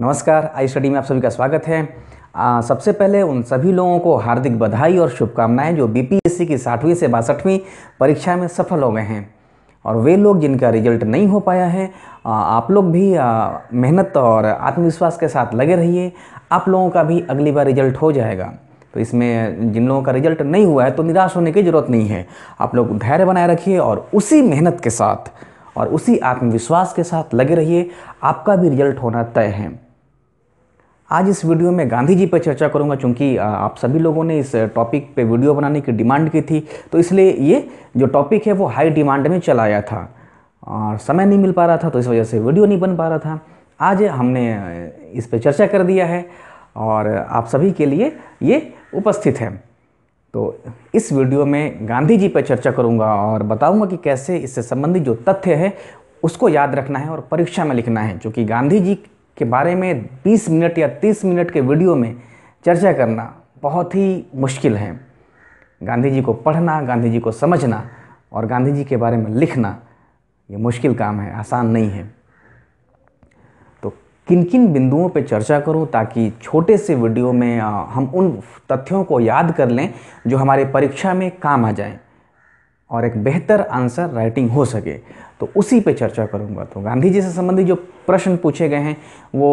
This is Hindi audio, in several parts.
नमस्कार आई स्टडी में आप सभी का स्वागत है आ, सबसे पहले उन सभी लोगों को हार्दिक बधाई और शुभकामनाएं जो बीपीएससी की साठवीं से बासठवीं परीक्षा में सफल हो गए हैं और वे लोग जिनका रिजल्ट नहीं हो पाया है आ, आप लोग भी मेहनत और आत्मविश्वास के साथ लगे रहिए आप लोगों का भी अगली बार रिजल्ट हो जाएगा तो इसमें जिन लोगों का रिजल्ट नहीं हुआ है तो निराश होने की ज़रूरत नहीं है आप लोग धैर्य बनाए रखिए और उसी मेहनत के साथ और उसी आत्मविश्वास के साथ लगे रहिए आपका भी रिजल्ट होना तय है आज इस वीडियो में गांधी जी पर चर्चा करूंगा चूंकि आप सभी लोगों ने इस टॉपिक पे वीडियो बनाने की डिमांड की थी तो इसलिए ये जो टॉपिक है वो हाई डिमांड में चला आया था और समय नहीं मिल पा रहा था तो इस वजह से वीडियो नहीं बन पा रहा था आज हमने इस पर चर्चा कर दिया है और आप सभी के लिए ये उपस्थित है तो इस वीडियो में गांधी जी पर चर्चा करूंगा और बताऊंगा कि कैसे इससे संबंधित जो तथ्य है उसको याद रखना है और परीक्षा में लिखना है क्योंकि गांधी जी के बारे में 20 मिनट या 30 मिनट के वीडियो में चर्चा करना बहुत ही मुश्किल है गांधी जी को पढ़ना गांधी जी को समझना और गांधी जी के बारे में लिखना ये मुश्किल काम है आसान नहीं है तो किन किन बिंदुओं पर चर्चा करूं ताकि छोटे से वीडियो में हम उन तथ्यों को याद कर लें जो हमारे परीक्षा में काम आ जाएं और एक बेहतर आंसर राइटिंग हो सके तो उसी पे चर्चा करूँगा तो गांधी जी से संबंधित जो प्रश्न पूछे गए हैं वो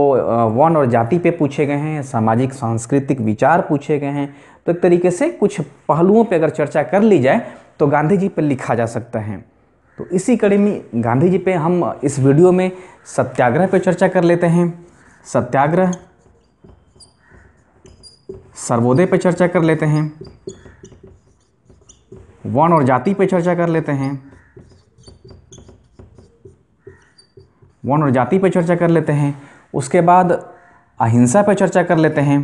वन और जाति पे पूछे गए हैं सामाजिक सांस्कृतिक विचार पूछे गए हैं तो एक तरीके से कुछ पहलुओं पे अगर चर्चा कर ली जाए तो गांधी जी पर लिखा जा सकता है तो इसी कड़ी में गांधी जी पे हम इस वीडियो में सत्याग्रह पर चर्चा कर लेते हैं सत्याग्रह सर्वोदय पर चर्चा कर लेते हैं वर्ण और जाति पे चर्चा कर लेते हैं वर्ण और जाति पे चर्चा कर लेते हैं उसके बाद अहिंसा पे चर्चा कर लेते हैं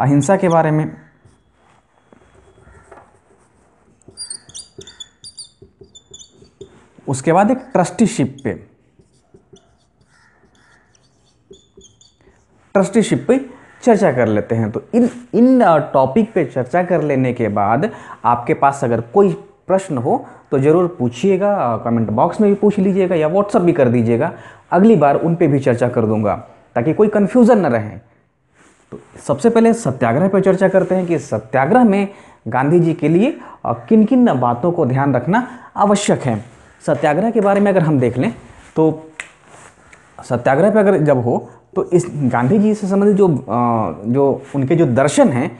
अहिंसा के बारे में उसके बाद एक ट्रस्टीशिप पे ट्रस्टीशिप पे चर्चा कर लेते हैं तो इन इन टॉपिक पे चर्चा कर लेने के बाद आपके पास अगर कोई प्रश्न हो तो ज़रूर पूछिएगा कमेंट बॉक्स में भी पूछ लीजिएगा या व्हाट्सअप भी कर दीजिएगा अगली बार उन पर भी चर्चा कर दूंगा ताकि कोई कन्फ्यूज़न न रहे तो सबसे पहले सत्याग्रह पर चर्चा करते हैं कि सत्याग्रह में गांधी जी के लिए किन किन बातों को ध्यान रखना आवश्यक है सत्याग्रह के बारे में अगर हम देख लें तो सत्याग्रह पर अगर जब हो तो इस गांधी जी से संबंधित जो जो उनके जो दर्शन हैं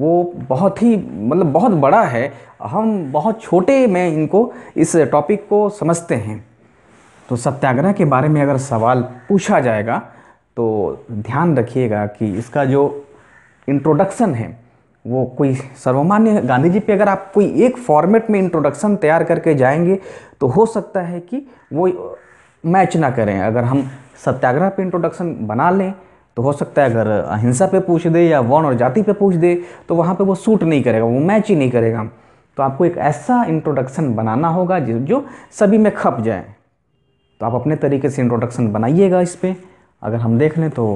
वो बहुत ही मतलब बहुत बड़ा है हम बहुत छोटे में इनको इस टॉपिक को समझते हैं तो सत्याग्रह के बारे में अगर सवाल पूछा जाएगा तो ध्यान रखिएगा कि इसका जो इंट्रोडक्शन है वो कोई सर्वमान्य गांधी जी पे अगर आप कोई एक फॉर्मेट में इंट्रोडक्शन तैयार करके जाएंगे तो हो सकता है कि वो मैच ना करें अगर हम सत्याग्रह पे इंट्रोडक्शन बना लें तो हो सकता है अगर अहिंसा पे पूछ दे या वर्ण और जाति पे पूछ दे तो वहाँ पे वो सूट नहीं करेगा वो मैच ही नहीं करेगा तो आपको एक ऐसा इंट्रोडक्शन बनाना होगा जो जो सभी में खप जाए तो आप अपने तरीके से इंट्रोडक्शन बनाइएगा इस पर अगर हम देख लें तो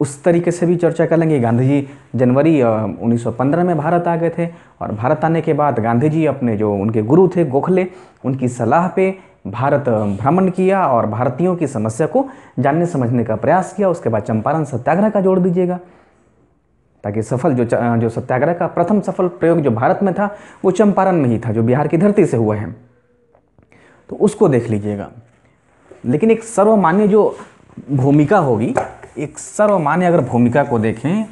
उस तरीके से भी चर्चा कर लेंगे गांधी जी जनवरी 1915 में भारत आ गए थे और भारत आने के बाद गांधी जी अपने जो उनके गुरु थे गोखले उनकी सलाह पे भारत भ्रमण किया और भारतीयों की समस्या को जानने समझने का प्रयास किया उसके बाद चंपारण सत्याग्रह का जोड़ दीजिएगा ताकि सफल जो जो सत्याग्रह का प्रथम सफल प्रयोग जो भारत में था वो चंपारण में ही था जो बिहार की धरती से हुआ है तो उसको देख लीजिएगा लेकिन एक सर्वमान्य जो भूमिका होगी एक सर्वमान्य अगर भूमिका को देखें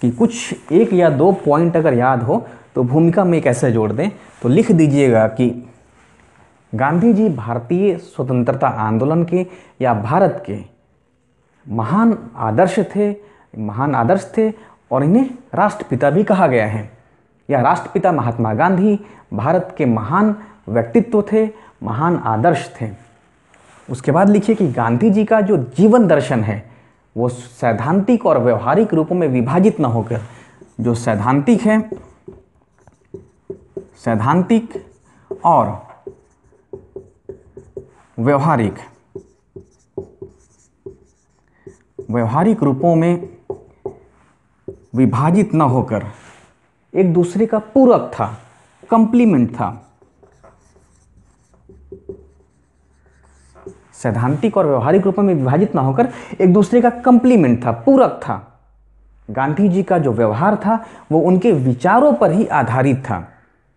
कि कुछ एक या दो पॉइंट अगर याद हो तो भूमिका में कैसे जोड़ दें तो लिख दीजिएगा कि गांधी जी भारतीय स्वतंत्रता आंदोलन के या भारत के महान आदर्श थे महान आदर्श थे और इन्हें राष्ट्रपिता भी कहा गया है या राष्ट्रपिता महात्मा गांधी भारत के महान व्यक्तित्व थे महान आदर्श थे उसके बाद लिखिए कि गांधी जी का जो जीवन दर्शन है वो सैद्धांतिक और व्यवहारिक रूपों में विभाजित न होकर जो सैद्धांतिक है सैद्धांतिक और व्यवहारिक व्यवहारिक रूपों में विभाजित न होकर एक दूसरे का पूरक था कंप्लीमेंट था सैद्धांतिक और व्यवहारिक रूपों में विभाजित न होकर एक दूसरे का कंप्लीमेंट था पूरक था गांधी जी का जो व्यवहार था वो उनके विचारों पर ही आधारित था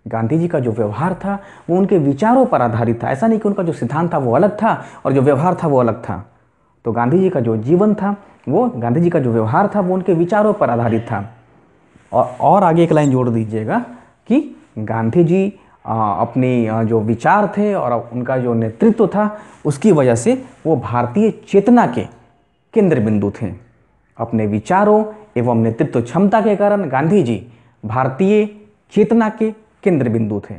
गांधी जी का जो व्यवहार था वो उनके विचारों पर आधारित था ऐसा नहीं कि उनका जो सिद्धांत था वो अलग था और जो व्यवहार था वो अलग था तो गांधी जी का जो जीवन था वो गांधी जी का जो व्यवहार था वो उनके विचारों पर आधारित था और और आगे एक लाइन जोड़ दीजिएगा कि गांधी जी अपनी जो विचार थे और उनका जो नेतृत्व था उसकी वजह से वो भारतीय चेतना के केंद्र बिंदु थे अपने विचारों एवं नेतृत्व क्षमता के कारण गांधी जी भारतीय चेतना के केंद्र बिंदु थे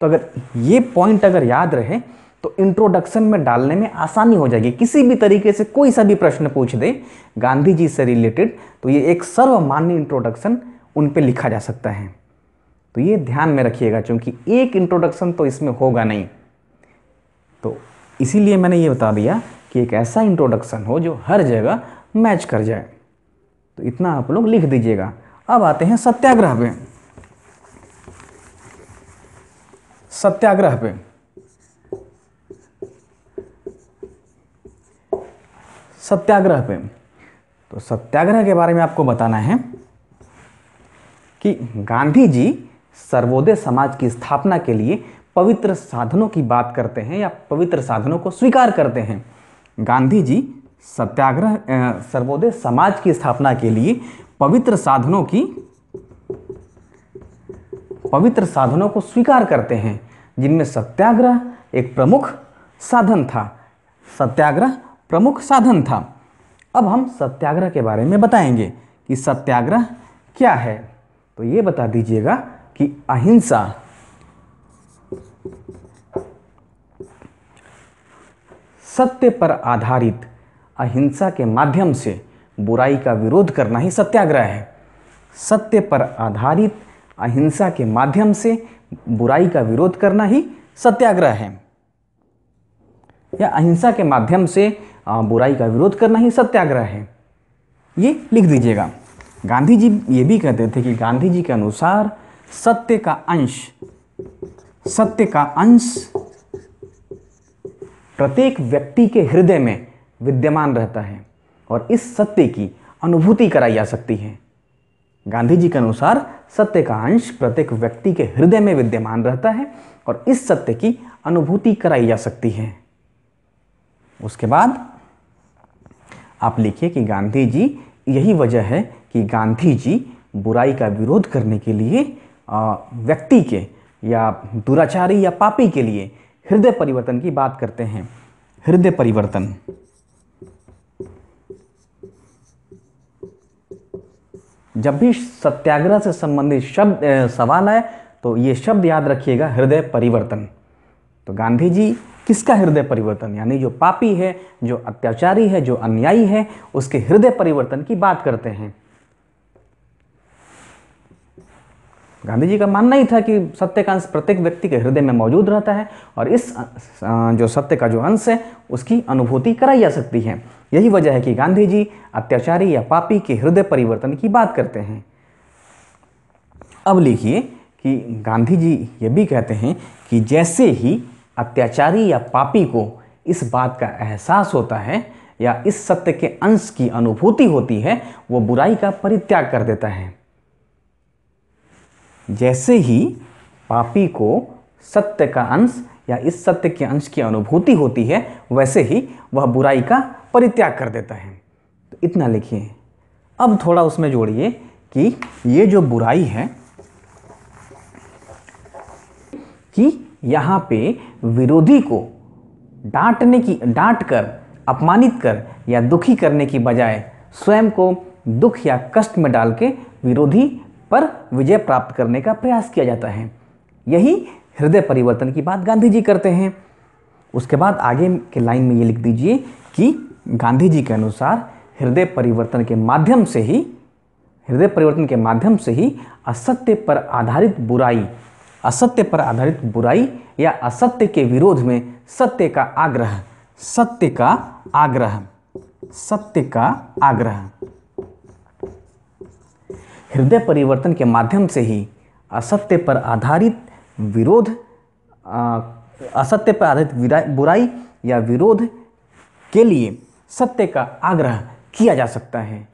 तो अगर ये पॉइंट अगर याद रहे तो इंट्रोडक्शन में डालने में आसानी हो जाएगी किसी भी तरीके से कोई सा भी प्रश्न पूछ दे गांधी जी से रिलेटेड तो ये एक सर्वमान्य इंट्रोडक्शन उन पर लिखा जा सकता है तो ये ध्यान में रखिएगा क्योंकि एक इंट्रोडक्शन तो इसमें होगा नहीं तो इसीलिए मैंने ये बता दिया कि एक ऐसा इंट्रोडक्शन हो जो हर जगह मैच कर जाए तो इतना आप लोग लिख दीजिएगा अब आते हैं सत्याग्रह में सत्याग्रह पे सत्याग्रह पे तो सत्याग्रह के बारे में आपको बताना है कि गांधी जी सर्वोदय समाज की स्थापना के लिए पवित्र साधनों की बात करते हैं या पवित्र साधनों को स्वीकार करते हैं गांधी जी सत्याग्रह सर्वोदय समाज की स्थापना के लिए पवित्र साधनों की पवित्र साधनों को स्वीकार करते हैं जिनमें सत्याग्रह एक प्रमुख साधन था सत्याग्रह प्रमुख साधन था अब हम सत्याग्रह के बारे में बताएंगे कि सत्याग्रह क्या है तो ये बता दीजिएगा कि अहिंसा सत्य पर आधारित अहिंसा के माध्यम से बुराई का विरोध करना ही सत्याग्रह है सत्य पर आधारित अहिंसा के माध्यम से बुराई का विरोध करना ही सत्याग्रह है या अहिंसा के माध्यम से बुराई का विरोध करना ही सत्याग्रह है ये लिख दीजिएगा गांधी जी ये भी कहते थे कि गांधी जी के अनुसार सत्य का अंश सत्य का अंश प्रत्येक व्यक्ति के हृदय में विद्यमान रहता है और इस सत्य की अनुभूति कराई जा सकती है गांधी जी के अनुसार सत्य का अंश प्रत्येक व्यक्ति के हृदय में विद्यमान रहता है और इस सत्य की अनुभूति कराई जा सकती है उसके बाद आप लिखिए कि गांधी जी यही वजह है कि गांधी जी बुराई का विरोध करने के लिए व्यक्ति के या दुराचारी या पापी के लिए हृदय परिवर्तन की बात करते हैं हृदय परिवर्तन जब भी सत्याग्रह से संबंधित शब्द सवाल आए तो ये शब्द याद रखिएगा हृदय परिवर्तन तो गांधी जी किसका हृदय परिवर्तन यानी जो पापी है जो अत्याचारी है जो अन्यायी है उसके हृदय परिवर्तन की बात करते हैं गांधी जी का मानना ही था कि सत्य का अंश प्रत्येक व्यक्ति के हृदय में मौजूद रहता है और इस जो सत्य का जो अंश है उसकी अनुभूति कराई जा सकती है यही वजह है कि गांधी जी अत्याचारी या पापी के हृदय परिवर्तन की बात करते हैं अब लिखिए कि गांधी जी ये भी कहते हैं कि जैसे ही अत्याचारी या पापी को इस बात का एहसास होता है या इस सत्य के अंश की अनुभूति होती है वो बुराई का परित्याग कर देता है जैसे ही पापी को सत्य का अंश या इस सत्य के अंश की अनुभूति होती है वैसे ही वह बुराई का परित्याग कर देता है तो इतना लिखिए अब थोड़ा उसमें जोड़िए कि ये जो बुराई है कि यहाँ पे विरोधी को डांटने की डांट कर अपमानित कर या दुखी करने की बजाय स्वयं को दुख या कष्ट में डाल के विरोधी पर विजय प्राप्त करने का प्रयास किया जाता है यही हृदय परिवर्तन की बात गांधी जी करते हैं उसके बाद आगे के लाइन में ये लिख दीजिए कि गांधी जी के अनुसार हृदय परिवर्तन के माध्यम से ही हृदय परिवर्तन के माध्यम से ही असत्य पर आधारित बुराई असत्य पर आधारित बुराई या असत्य के विरोध में सत्य का आग्रह सत्य का आग्रह सत्य का आग्रह हृदय परिवर्तन के माध्यम से ही असत्य पर आधारित विरोध असत्य पर आधारित बुराई या विरोध के लिए सत्य का आग्रह किया जा सकता है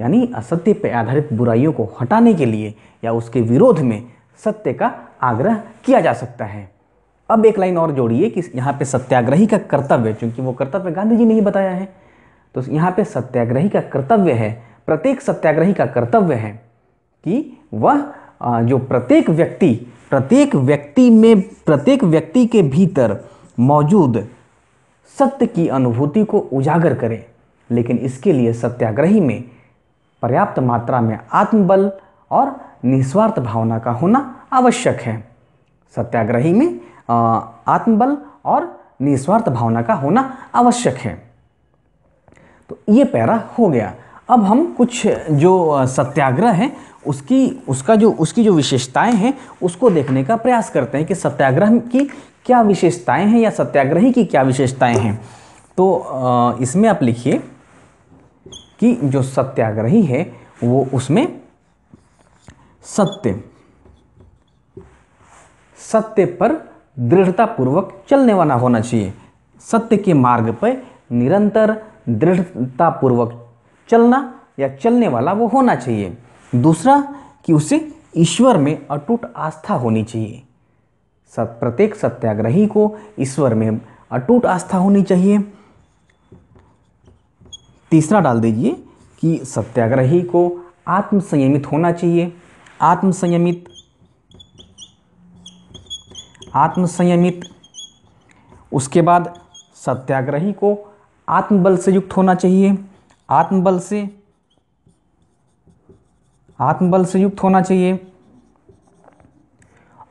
यानी असत्य पर आधारित बुराइयों को हटाने के लिए या उसके विरोध में सत्य का आग्रह किया जा सकता है अब एक लाइन और जोड़िए कि यहाँ पे सत्याग्रही का कर्तव्य क्योंकि वो कर्तव्य गांधी जी ने ही बताया है तो यहाँ पे सत्याग्रही का कर्तव्य है प्रत्येक सत्याग्रही का कर्तव्य है कि वह जो प्रत्येक व्यक्ति प्रत्येक व्यक्ति में प्रत्येक व्यक्ति के भीतर मौजूद सत्य की अनुभूति को उजागर करें लेकिन इसके लिए सत्याग्रही में पर्याप्त मात्रा में आत्मबल और निस्वार्थ भावना का होना आवश्यक है सत्याग्रही में आत्मबल और निस्वार्थ भावना का होना आवश्यक है तो ये पैरा हो गया अब हम कुछ जो सत्याग्रह है उसकी उसका जो उसकी जो विशेषताएं हैं उसको देखने का प्रयास करते हैं कि सत्याग्रह की क्या विशेषताएं हैं या सत्याग्रही की क्या विशेषताएं हैं तो इसमें आप लिखिए कि जो सत्याग्रही है वो उसमें सत्य सत्य पर दृढ़ता पूर्वक चलने वाला होना चाहिए सत्य के मार्ग पर निरंतर दृढ़तापूर्वक चलना या चलने वाला वो होना चाहिए दूसरा कि उसे ईश्वर में अटूट आस्था होनी चाहिए सत प्रत्येक सत्याग्रही को ईश्वर में अटूट आस्था होनी चाहिए तीसरा डाल दीजिए कि सत्याग्रही को आत्मसंयमित होना चाहिए आत्मसंयमित आत्मसंयमित उसके बाद सत्याग्रही को आत्मबल से युक्त होना चाहिए आत्मबल से आत्मबल से युक्त होना चाहिए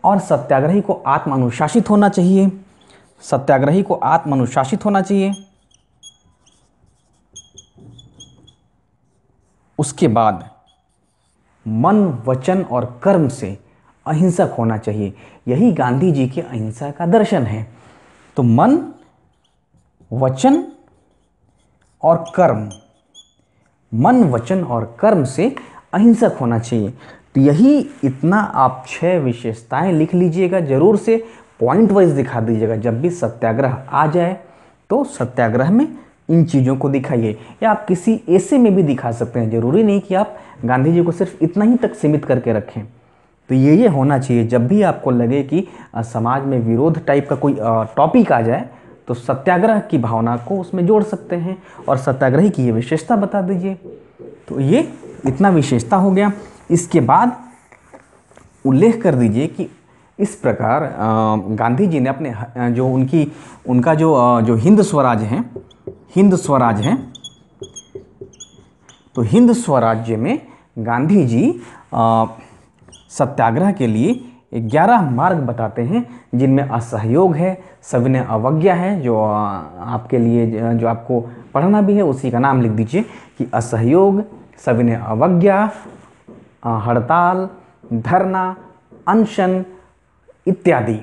और सत्याग्रही को आत्म अनुशासित होना चाहिए सत्याग्रही को आत्म अनुशासित होना चाहिए उसके बाद मन वचन और कर्म से अहिंसक होना चाहिए यही गांधी जी के अहिंसा का दर्शन है तो मन वचन और कर्म मन वचन और कर्म से अहिंसक होना चाहिए तो यही इतना आप छः विशेषताएं लिख लीजिएगा ज़रूर से पॉइंट वाइज दिखा दीजिएगा जब भी सत्याग्रह आ जाए तो सत्याग्रह में इन चीज़ों को दिखाइए या आप किसी ऐसे में भी दिखा सकते हैं ज़रूरी नहीं कि आप गांधी जी को सिर्फ इतना ही तक सीमित करके रखें तो ये ये होना चाहिए जब भी आपको लगे कि समाज में विरोध टाइप का कोई टॉपिक आ जाए तो सत्याग्रह की भावना को उसमें जोड़ सकते हैं और सत्याग्रही की ये विशेषता बता दीजिए तो ये इतना विशेषता हो गया इसके बाद उल्लेख कर दीजिए कि इस प्रकार गांधी जी ने अपने जो उनकी उनका जो जो हिंद स्वराज हैं हिंद स्वराज हैं तो हिंद स्वराज्य में गांधी जी सत्याग्रह के लिए ग्यारह मार्ग बताते हैं जिनमें असहयोग है सविनय अवज्ञा है जो आपके लिए जो आपको पढ़ना भी है उसी का नाम लिख दीजिए कि असहयोग सविनय अवज्ञा हड़ताल धरना अनशन इत्यादि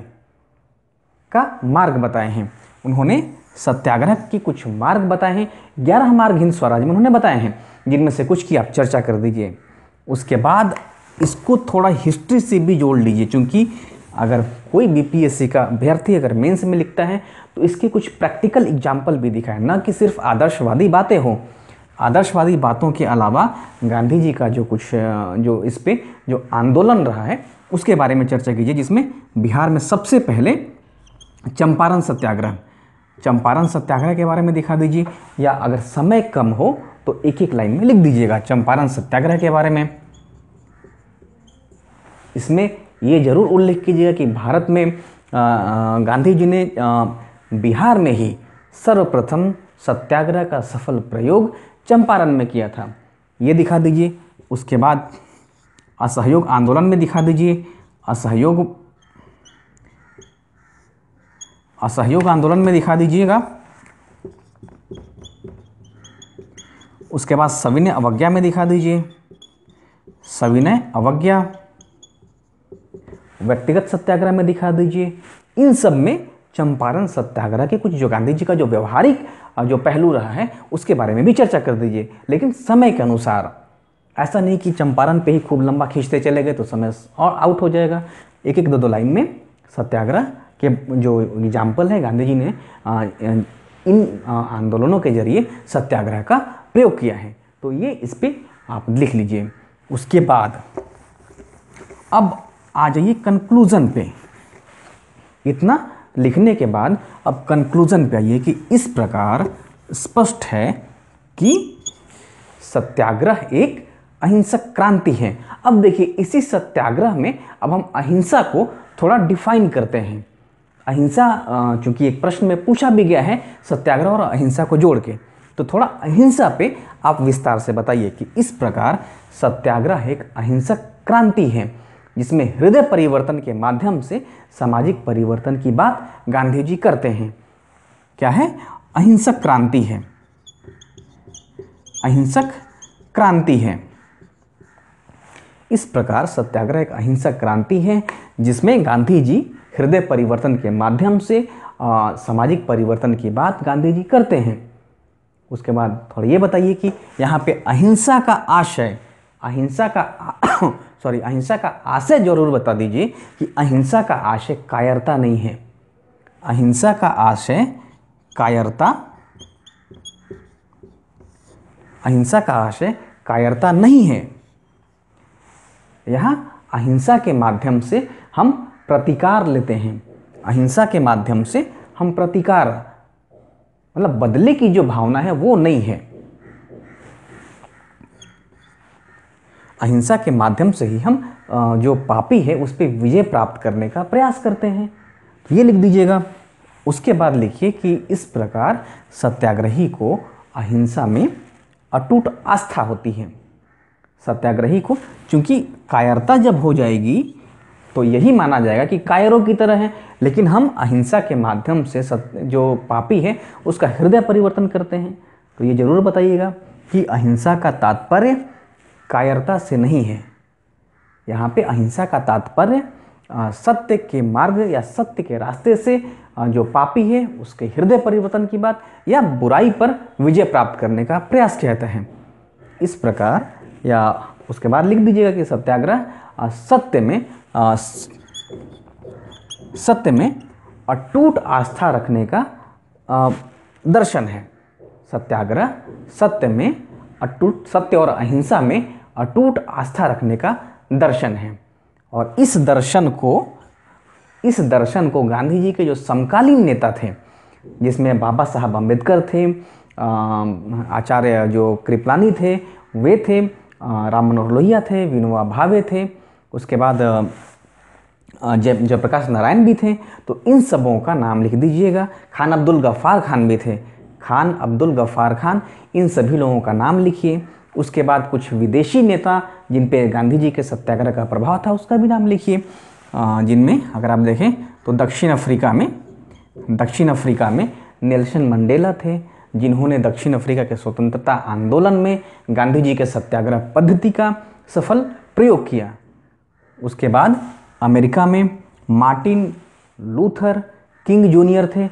का मार्ग बताए हैं उन्होंने सत्याग्रह की कुछ मार्ग बताए हैं ग्यारह मार्ग हिंद स्वराज में उन्होंने बताए हैं जिनमें से कुछ की आप चर्चा कर दीजिए उसके बाद इसको थोड़ा हिस्ट्री से भी जोड़ लीजिए क्योंकि अगर कोई बीपीएससी का अभ्यर्थी अगर मेंस में लिखता है तो इसके कुछ प्रैक्टिकल एग्जाम्पल भी दिखाएं ना कि सिर्फ आदर्शवादी बातें हों आदर्शवादी बातों के अलावा गांधी जी का जो कुछ जो इस पर जो आंदोलन रहा है उसके बारे में चर्चा कीजिए जिसमें बिहार में सबसे पहले चंपारण सत्याग्रह चंपारण सत्याग्रह के बारे में दिखा दीजिए या अगर समय कम हो तो एक एक लाइन में लिख दीजिएगा चंपारण सत्याग्रह के बारे में इसमें ये जरूर उल्लेख कीजिएगा कि भारत में गांधी जी ने बिहार में ही सर्वप्रथम सत्याग्रह का सफल प्रयोग चंपारण में किया था ये दिखा दीजिए उसके बाद असहयोग आंदोलन में दिखा दीजिए असहयोग असहयोग आंदोलन में दिखा दीजिएगा उसके बाद सविनय अवज्ञा में दिखा दीजिए सविनय अवज्ञा व्यक्तिगत सत्याग्रह में दिखा दीजिए इन सब में चंपारण सत्याग्रह के कुछ जो गांधी जी का जो व्यवहारिक जो पहलू रहा है उसके बारे में भी चर्चा कर दीजिए लेकिन समय के अनुसार ऐसा नहीं कि चंपारण पे ही खूब लंबा खींचते चले गए तो समय और आउट हो जाएगा एक एक दो दो लाइन में सत्याग्रह के जो एग्जाम्पल है गांधी जी ने इन आंदोलनों के जरिए सत्याग्रह का प्रयोग किया है तो ये इस पर आप लिख लीजिए उसके बाद अब आ जाइए कंक्लूज़न पे इतना लिखने के बाद अब कंक्लूजन पे आइए कि इस प्रकार स्पष्ट है कि सत्याग्रह एक अहिंसक क्रांति है अब देखिए इसी सत्याग्रह में अब हम अहिंसा को थोड़ा डिफाइन करते हैं अहिंसा चूंकि एक प्रश्न में पूछा भी गया है सत्याग्रह और अहिंसा को जोड़ के तो थोड़ा अहिंसा पे आप विस्तार से बताइए कि इस प्रकार सत्याग्रह एक अहिंसक क्रांति है जिसमें हृदय परिवर्तन के माध्यम से सामाजिक परिवर्तन की बात गांधी जी करते हैं क्या है अहिंसक क्रांति है अहिंसक क्रांति है इस प्रकार सत्याग्रह एक अहिंसक क्रांति है जिसमें गांधी जी हृदय परिवर्तन के माध्यम से आ, सामाजिक परिवर्तन की बात गांधी जी करते हैं उसके बाद थोड़ा ये बताइए कि यहाँ पे अहिंसा का आशय अहिंसा का सॉरी अहिंसा का आशय जरूर बता दीजिए कि अहिंसा का आशय कायरता नहीं है अहिंसा का आशय कायरता अहिंसा का आशय कायरता नहीं है यहां अहिंसा के माध्यम से हम प्रतिकार लेते हैं अहिंसा के माध्यम से हम प्रतिकार मतलब बदले की जो भावना है वो नहीं है अहिंसा के माध्यम से ही हम जो पापी है उस पर विजय प्राप्त करने का प्रयास करते हैं तो ये लिख दीजिएगा उसके बाद लिखिए कि इस प्रकार सत्याग्रही को अहिंसा में अटूट आस्था होती है सत्याग्रही को क्योंकि कायरता जब हो जाएगी तो यही माना जाएगा कि कायरों की तरह है लेकिन हम अहिंसा के माध्यम से सत्य जो पापी है उसका हृदय परिवर्तन करते हैं तो ये ज़रूर बताइएगा कि अहिंसा का तात्पर्य कायरता से नहीं है यहाँ पे अहिंसा का तात्पर्य सत्य के मार्ग या सत्य के रास्ते से जो पापी है उसके हृदय परिवर्तन की बात या बुराई पर विजय प्राप्त करने का प्रयास कहते हैं इस प्रकार या उसके बाद लिख दीजिएगा कि सत्याग्रह सत्य में सत्य में अटूट आस्था रखने का दर्शन है सत्याग्रह सत्य में अटूट सत्य और अहिंसा में अटूट आस्था रखने का दर्शन है और इस दर्शन को इस दर्शन को गांधी जी के जो समकालीन नेता थे जिसमें बाबा साहब अम्बेडकर थे आचार्य जो कृपलानी थे वे थे राम मनोहर लोहिया थे विनोबा भावे थे उसके बाद जय जयप्रकाश नारायण भी थे तो इन सबों का नाम लिख दीजिएगा खान अब्दुल गफ्फार खान भी थे खान अब्दुल गफ्फार खान इन सभी लोगों का नाम लिखिए उसके बाद कुछ विदेशी नेता जिन पे गांधी जी के सत्याग्रह का प्रभाव था उसका भी नाम लिखिए जिनमें अगर आप देखें तो दक्षिण अफ्रीका में दक्षिण अफ्रीका में नेल्सन मंडेला थे जिन्होंने दक्षिण अफ्रीका के स्वतंत्रता आंदोलन में गांधी जी के सत्याग्रह पद्धति का सफल प्रयोग किया उसके बाद अमेरिका में मार्टिन लूथर किंग जूनियर थे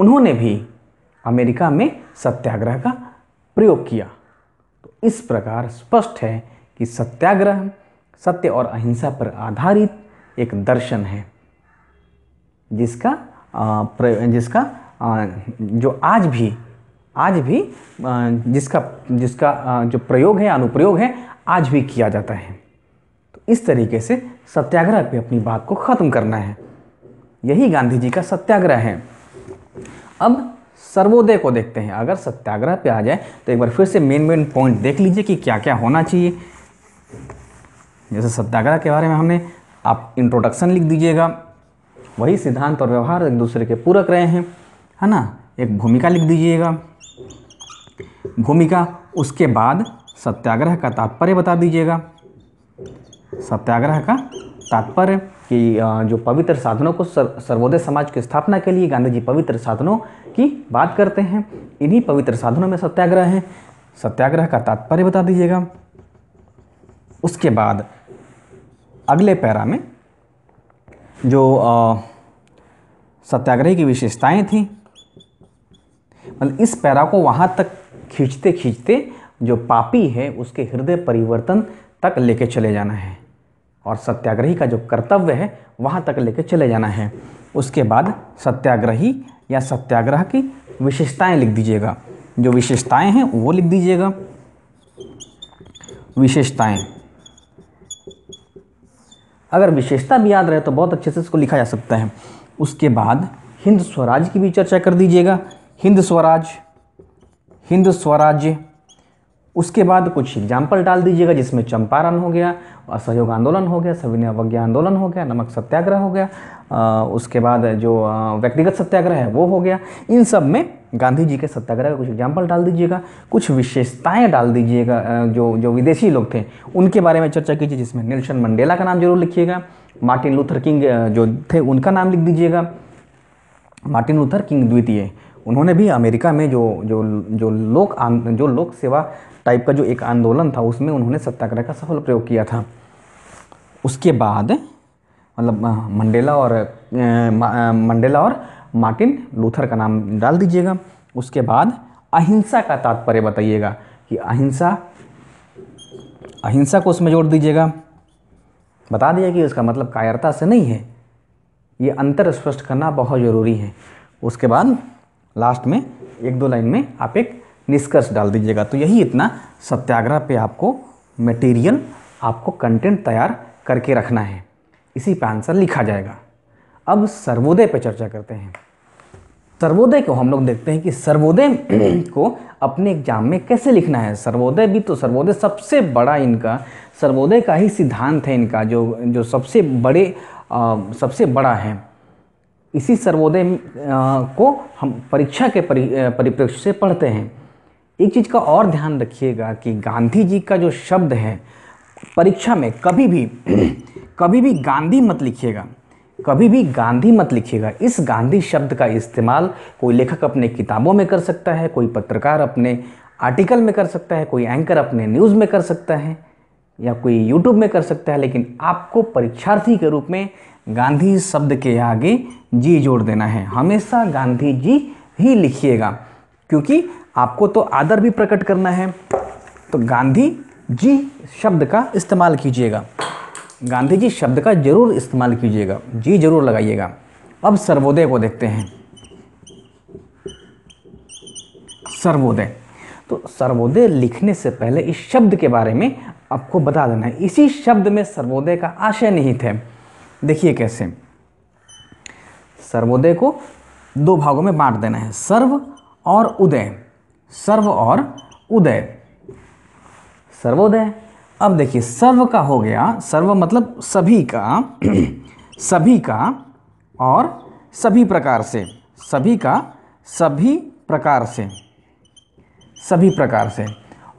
उन्होंने भी अमेरिका में सत्याग्रह का प्रयोग किया तो इस प्रकार स्पष्ट है कि सत्याग्रह सत्य और अहिंसा पर आधारित एक दर्शन है जिसका जिसका जो आज भी आज भी जिसका जिसका जो प्रयोग है अनुप्रयोग है आज भी किया जाता है तो इस तरीके से सत्याग्रह पे अपनी बात को ख़त्म करना है यही गांधी जी का सत्याग्रह है अब सर्वोदय को देखते हैं अगर सत्याग्रह पे आ जाए तो एक बार फिर से मेन मेन पॉइंट देख लीजिए कि क्या क्या होना चाहिए जैसे सत्याग्रह के बारे में हमने आप इंट्रोडक्शन लिख दीजिएगा वही सिद्धांत और व्यवहार एक दूसरे के पूरक रहे हैं है ना एक भूमिका लिख दीजिएगा भूमिका उसके बाद सत्याग्रह का तात्पर्य बता दीजिएगा सत्याग्रह का तात्पर्य कि जो पवित्र साधनों को सर सर्वोदय समाज की स्थापना के लिए गांधी जी पवित्र साधनों की बात करते हैं इन्हीं पवित्र साधनों में सत्याग्रह है सत्याग्रह का तात्पर्य बता दीजिएगा उसके बाद अगले पैरा में जो सत्याग्रह की विशेषताएं थी मतलब इस पैरा को वहाँ तक खींचते खींचते जो पापी है उसके हृदय परिवर्तन तक लेके चले जाना है और सत्याग्रही का जो कर्तव्य है वहाँ तक लेके चले जाना है उसके बाद सत्याग्रही या सत्याग्रह की विशेषताएं लिख दीजिएगा जो विशेषताएं हैं वो लिख दीजिएगा विशेषताएं अगर विशेषता भी याद रहे तो बहुत अच्छे से इसको लिखा जा सकता है उसके बाद हिंद स्वराज की भी चर्चा कर दीजिएगा हिंद स्वराज हिंद स्वराज्य उसके बाद कुछ एग्जाम्पल डाल दीजिएगा जिसमें चंपारण हो गया असहयोग आंदोलन हो गया सविनय अवज्ञा आंदोलन हो गया नमक सत्याग्रह हो गया आ, उसके बाद जो व्यक्तिगत सत्याग्रह है वो हो गया इन सब में गांधी जी के सत्याग्रह का कुछ एग्जाम्पल डाल दीजिएगा कुछ विशेषताएं डाल दीजिएगा जो जो विदेशी लोग थे उनके बारे में चर्चा कीजिए जिसमें नेल्सन मंडेला का नाम जरूर लिखिएगा मार्टिन लूथर किंग जो थे उनका नाम लिख दीजिएगा मार्टिन लूथर किंग द्वितीय उन्होंने भी अमेरिका में जो जो जो लोक जो लोक सेवा टाइप का जो एक आंदोलन था उसमें उन्होंने सत्याग्रह का सफल प्रयोग किया था उसके बाद मतलब मंडेला और मंडेला और मार्टिन लूथर का नाम डाल दीजिएगा उसके बाद अहिंसा का तात्पर्य बताइएगा कि अहिंसा अहिंसा को उसमें जोड़ दीजिएगा बता दिया कि उसका मतलब कायरता से नहीं है ये अंतर स्पष्ट करना बहुत ज़रूरी है उसके बाद लास्ट में एक दो लाइन में आप एक निष्कर्ष डाल दीजिएगा तो यही इतना सत्याग्रह पे आपको मटेरियल आपको कंटेंट तैयार करके रखना है इसी पे आंसर लिखा जाएगा अब सर्वोदय पे चर्चा करते हैं सर्वोदय को हम लोग देखते हैं कि सर्वोदय को अपने एग्जाम में कैसे लिखना है सर्वोदय भी तो सर्वोदय सबसे बड़ा इनका सर्वोदय का ही सिद्धांत है इनका जो जो सबसे बड़े आ, सबसे बड़ा है इसी सर्वोदय को हम परीक्षा के परि, परिप्रेक्ष्य से पढ़ते हैं एक चीज़ का और ध्यान रखिएगा कि गांधी जी का जो शब्द है परीक्षा में कभी भी कभी भी गांधी मत लिखिएगा कभी भी गांधी मत लिखिएगा इस गांधी शब्द का इस्तेमाल कोई लेखक अपने किताबों में कर सकता है कोई पत्रकार अपने आर्टिकल में कर सकता है कोई एंकर अपने न्यूज़ में कर सकता है या कोई यूट्यूब में कर सकता है लेकिन आपको परीक्षार्थी के रूप में गांधी शब्द के आगे जी जोड़ देना है हमेशा गांधी जी ही लिखिएगा क्योंकि आपको तो आदर भी प्रकट करना है तो गांधी जी शब्द का इस्तेमाल कीजिएगा गांधी जी शब्द का जरूर इस्तेमाल कीजिएगा जी जरूर लगाइएगा अब सर्वोदय को देखते हैं सर्वोदय तो सर्वोदय लिखने से पहले इस शब्द के बारे में आपको बता देना है इसी शब्द में सर्वोदय का आशय निहित है देखिए कैसे सर्वोदय को दो भागों में बांट देना है सर्व और उदय सर्व और उदय सर्वोदय अब देखिए सर्व का हो गया सर्व मतलब सभी का सभी का और सभी प्रकार से सभी का सभी प्रकार से सभी प्रकार से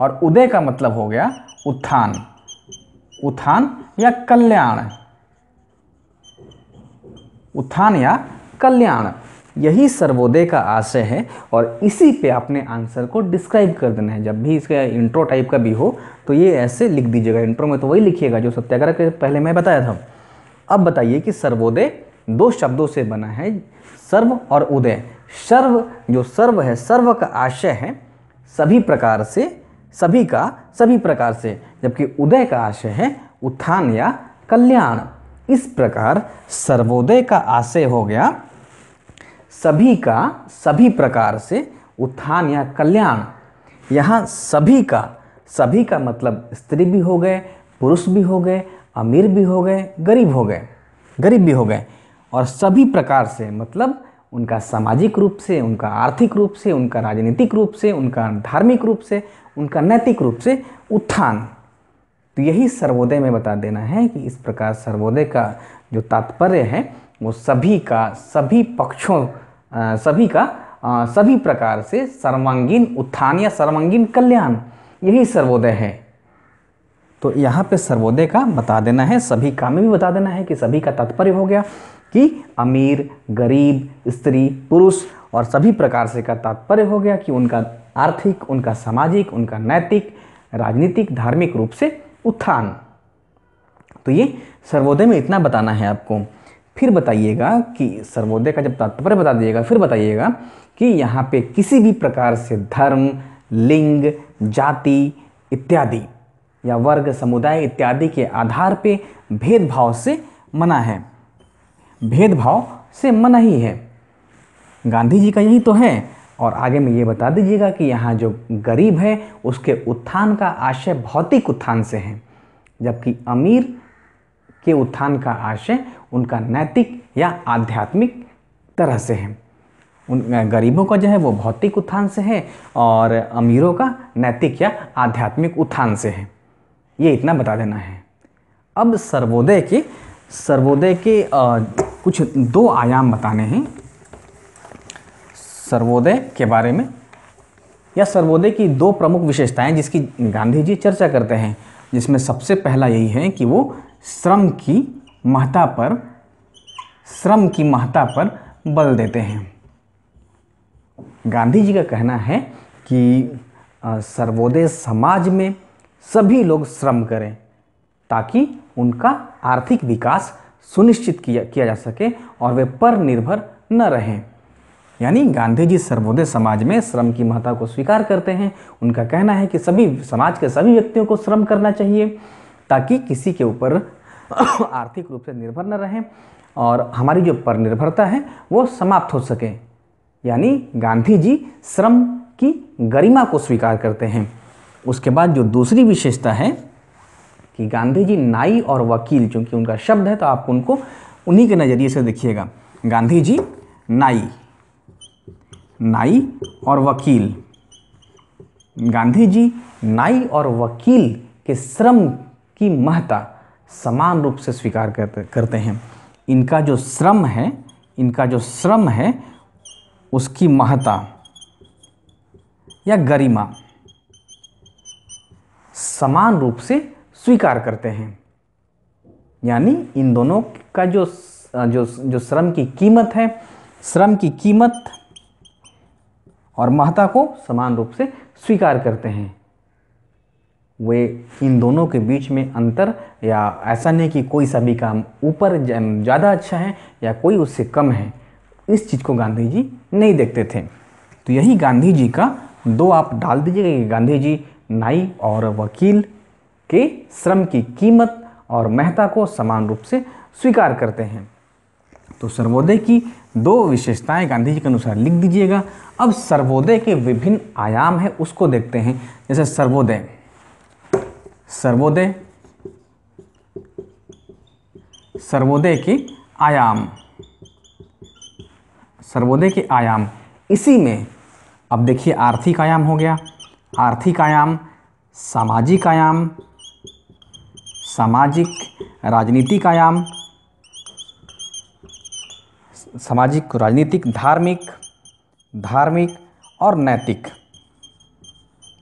और उदय का मतलब हो गया उत्थान उत्थान या कल्याण उत्थान या कल्याण यही सर्वोदय का आशय है और इसी पे आपने आंसर को डिस्क्राइब कर देना है जब भी इसका इंट्रो टाइप का भी हो तो ये ऐसे लिख दीजिएगा इंट्रो में तो वही लिखिएगा जो सत्याग्रह के पहले मैं बताया था अब बताइए कि सर्वोदय दो शब्दों से बना है सर्व और उदय सर्व जो सर्व है सर्व का आशय है सभी प्रकार से सभी का सभी प्रकार से जबकि उदय का आशय है उत्थान या कल्याण इस प्रकार सर्वोदय का आशय हो गया सभी का सभी प्रकार से उत्थान या कल्याण यहाँ सभी का सभी का मतलब स्त्री भी हो गए पुरुष भी हो गए अमीर भी हो गए गरीब हो गए गरीब भी हो गए और सभी प्रकार से मतलब उनका सामाजिक रूप से उनका आर्थिक रूप से उनका राजनीतिक रूप से उनका धार्मिक रूप से उनका नैतिक रूप से उत्थान तो यही सर्वोदय में बता देना है कि इस प्रकार सर्वोदय का जो तात्पर्य है वो सभी का सभी पक्षों सभी का सभी प्रकार से सर्वांगीण उत्थान या सर्वांगीण कल्याण यही सर्वोदय है तो यहाँ पे सर्वोदय का बता देना है सभी का में भी बता देना है कि सभी का तात्पर्य हो गया कि अमीर गरीब स्त्री पुरुष और सभी प्रकार से का तात्पर्य हो गया कि उनका आर्थिक उनका सामाजिक उनका नैतिक राजनीतिक धार्मिक रूप से उत्थान तो ये सर्वोदय में इतना बताना है आपको फिर बताइएगा कि सर्वोदय का जब तात्पर्य बता दीजिएगा फिर बताइएगा कि यहाँ पे किसी भी प्रकार से धर्म लिंग जाति इत्यादि या वर्ग समुदाय इत्यादि के आधार पे भेदभाव से मना है भेदभाव से मना ही है गांधी जी का यही तो है और आगे में ये बता दीजिएगा कि यहाँ जो गरीब है उसके उत्थान का आशय भौतिक उत्थान से है जबकि अमीर के उत्थान का आशय उनका नैतिक या आध्यात्मिक तरह से है उन गरीबों का जो है वो भौतिक उत्थान से है और अमीरों का नैतिक या आध्यात्मिक उत्थान से है ये इतना बता देना है अब सर्वोदय के सर्वोदय के आ, कुछ दो आयाम बताने हैं सर्वोदय के बारे में या सर्वोदय की दो प्रमुख विशेषताएं जिसकी गांधी जी चर्चा करते हैं जिसमें सबसे पहला यही है कि वो श्रम की महत्ता पर श्रम की महत्ता पर बल देते हैं गांधी जी का कहना है कि सर्वोदय समाज में सभी लोग श्रम करें ताकि उनका आर्थिक विकास सुनिश्चित किया किया जा सके और वे पर निर्भर न रहें यानी गांधी जी सर्वोदय समाज में श्रम की महत्ता को स्वीकार करते हैं उनका कहना है कि सभी समाज के सभी व्यक्तियों को श्रम करना चाहिए ताकि किसी के ऊपर आर्थिक रूप से निर्भर न रहें और हमारी जो पर निर्भरता है वो समाप्त हो सके यानी गांधी जी श्रम की गरिमा को स्वीकार करते हैं उसके बाद जो दूसरी विशेषता है कि गांधी जी नाई और वकील चूँकि उनका शब्द है तो आप उनको उन्हीं के नज़रिए से देखिएगा गांधी जी नाई नाई और वकील गांधी जी नाई और वकील के श्रम की महत्ता समान रूप से स्वीकार करते करते हैं इनका जो श्रम है इनका जो श्रम है उसकी महत्ता या गरिमा समान रूप से स्वीकार करते हैं यानी इन दोनों का जो जो जो श्रम की कीमत है श्रम की कीमत और महत्ता को समान रूप से स्वीकार करते हैं वे इन दोनों के बीच में अंतर या ऐसा नहीं कि कोई सभी काम ऊपर ज़्यादा अच्छा है या कोई उससे कम है इस चीज़ को गांधी जी नहीं देखते थे तो यही गांधी जी का दो आप डाल दीजिएगा कि गांधी जी नाई और वकील के श्रम की कीमत और मेहता को समान रूप से स्वीकार करते हैं तो सर्वोदय की दो विशेषताएं गांधी जी के अनुसार लिख दीजिएगा अब सर्वोदय के विभिन्न आयाम हैं उसको देखते हैं जैसे सर्वोदय सर्वोदय सर्वोदय की आयाम सर्वोदय के आयाम इसी में अब देखिए आर्थिक आयाम हो गया आर्थिक आयाम सामाजिक आयाम सामाजिक राजनीतिक आयाम सामाजिक राजनीतिक धार्मिक धार्मिक और नैतिक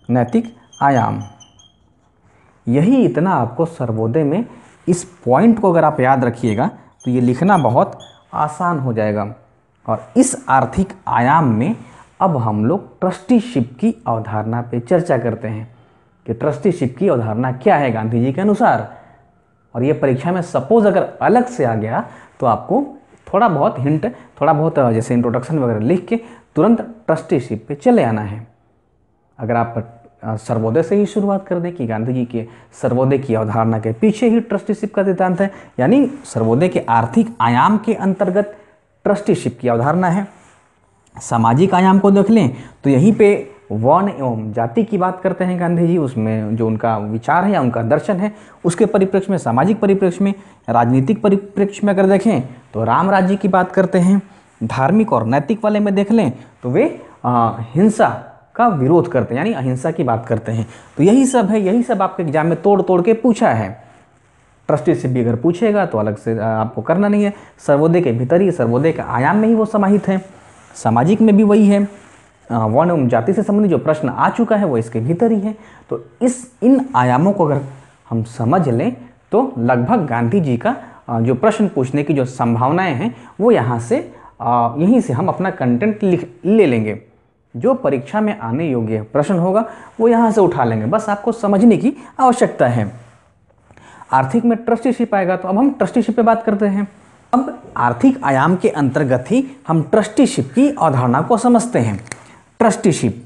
नैतिक आयाम यही इतना आपको सर्वोदय में इस पॉइंट को अगर आप याद रखिएगा तो ये लिखना बहुत आसान हो जाएगा और इस आर्थिक आयाम में अब हम लोग ट्रस्टीशिप की अवधारणा पे चर्चा करते हैं कि ट्रस्टीशिप की अवधारणा क्या है गांधी जी के अनुसार और ये परीक्षा में सपोज अगर अलग से आ गया तो आपको थोड़ा बहुत हिंट थोड़ा बहुत जैसे इंट्रोडक्शन वगैरह लिख के तुरंत ट्रस्टीशिप पे चले आना है अगर आप सर्वोदय से ही शुरुआत कर दें कि गांधी जी के सर्वोदय की अवधारणा के पीछे ही ट्रस्टीशिप का सिद्धांत है यानी सर्वोदय के आर्थिक आयाम के अंतर्गत ट्रस्टीशिप की अवधारणा है सामाजिक आयाम को देख लें तो यहीं पे वर्ण एवं जाति की बात करते हैं गांधी जी उसमें जो उनका विचार है या उनका दर्शन है उसके परिप्रेक्ष्य में सामाजिक परिप्रेक्ष्य में राजनीतिक परिप्रेक्ष्य में अगर देखें तो राम राज्य की बात करते हैं धार्मिक और नैतिक वाले में देख लें तो वे आ, हिंसा का विरोध करते हैं यानी अहिंसा की बात करते हैं तो यही सब है यही सब आपके एग्जाम में तोड़ तोड़ के पूछा है ट्रस्टी से भी अगर पूछेगा तो अलग से आपको करना नहीं है सर्वोदय के भीतर ही सर्वोदय के आयाम में ही वो समाहित है सामाजिक में भी वही है वर्ण एवं जाति से संबंधित जो प्रश्न आ चुका है वो इसके भीतर ही है तो इस इन आयामों को अगर हम समझ लें तो लगभग गांधी जी का जो प्रश्न पूछने की जो संभावनाएं हैं वो यहाँ से यहीं से हम अपना कंटेंट लिख ले लेंगे जो परीक्षा में आने योग्य प्रश्न होगा वो यहाँ से उठा लेंगे बस आपको समझने की आवश्यकता है आर्थिक में ट्रस्टीशिप आएगा तो अब हम ट्रस्टीशिप पे बात करते हैं अब आर्थिक आयाम के अंतर्गत ही हम ट्रस्टीशिप की अवधारणा को समझते हैं ट्रस्टीशिप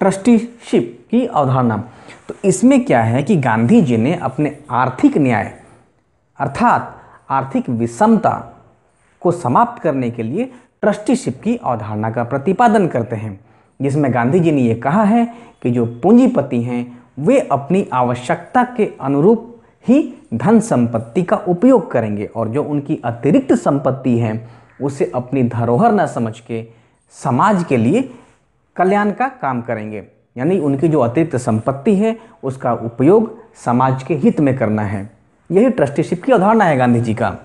ट्रस्टीशिप की अवधारणा तो इसमें क्या है कि गांधी जी ने अपने आर्थिक न्याय अर्थात आर्थिक विषमता को समाप्त करने के लिए ट्रस्टीशिप की अवधारणा का प्रतिपादन करते हैं जिसमें गांधी जी ने यह कहा है कि जो पूंजीपति हैं वे अपनी आवश्यकता के अनुरूप ही धन संपत्ति का उपयोग करेंगे और जो उनकी अतिरिक्त संपत्ति है उसे अपनी धरोहर न समझ के समाज के लिए कल्याण का काम करेंगे यानी उनकी जो अतिरिक्त संपत्ति है उसका उपयोग समाज के हित में करना है यही ट्रस्टीशिप की अवधारणा है गांधी जी का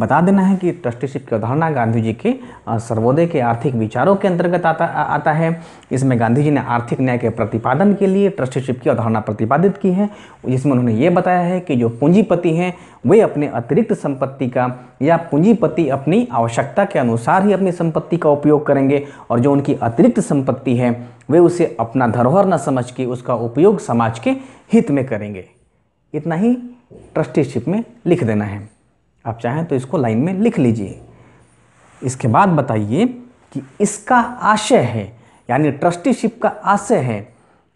बता देना है कि ट्रस्टीशिप की अवधारणा गांधी जी के सर्वोदय के आर्थिक विचारों के अंतर्गत आता आता है इसमें गांधी जी ने आर्थिक न्याय के प्रतिपादन के लिए ट्रस्टीशिप की अवधारणा प्रतिपादित की है जिसमें उन्होंने ये बताया है कि जो पूंजीपति हैं वे अपने अतिरिक्त संपत्ति का या पूंजीपति अपनी आवश्यकता के अनुसार ही अपनी संपत्ति का उपयोग करेंगे और जो उनकी अतिरिक्त संपत्ति है वे उसे अपना धरोहर न समझ के उसका उपयोग समाज के हित में करेंगे इतना ही ट्रस्टीशिप में लिख देना है आप चाहें तो इसको लाइन में लिख लीजिए इसके बाद बताइए कि इसका आशय है यानी ट्रस्टीशिप का आशय है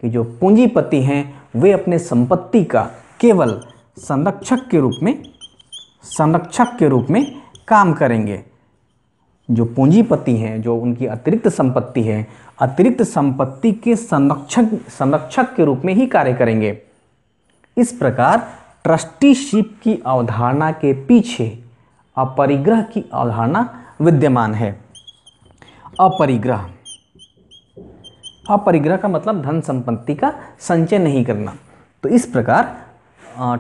कि जो पूंजीपति हैं वे अपने संपत्ति का केवल संरक्षक के रूप में संरक्षक के रूप में काम करेंगे जो पूंजीपति हैं जो उनकी अतिरिक्त संपत्ति है अतिरिक्त संपत्ति के संरक्षक संरक्षक के रूप में ही कार्य करेंगे इस प्रकार ट्रस्टीशिप की अवधारणा के पीछे अपरिग्रह की अवधारणा विद्यमान है अपरिग्रह अपरिग्रह का मतलब धन संपत्ति का संचय नहीं करना तो इस प्रकार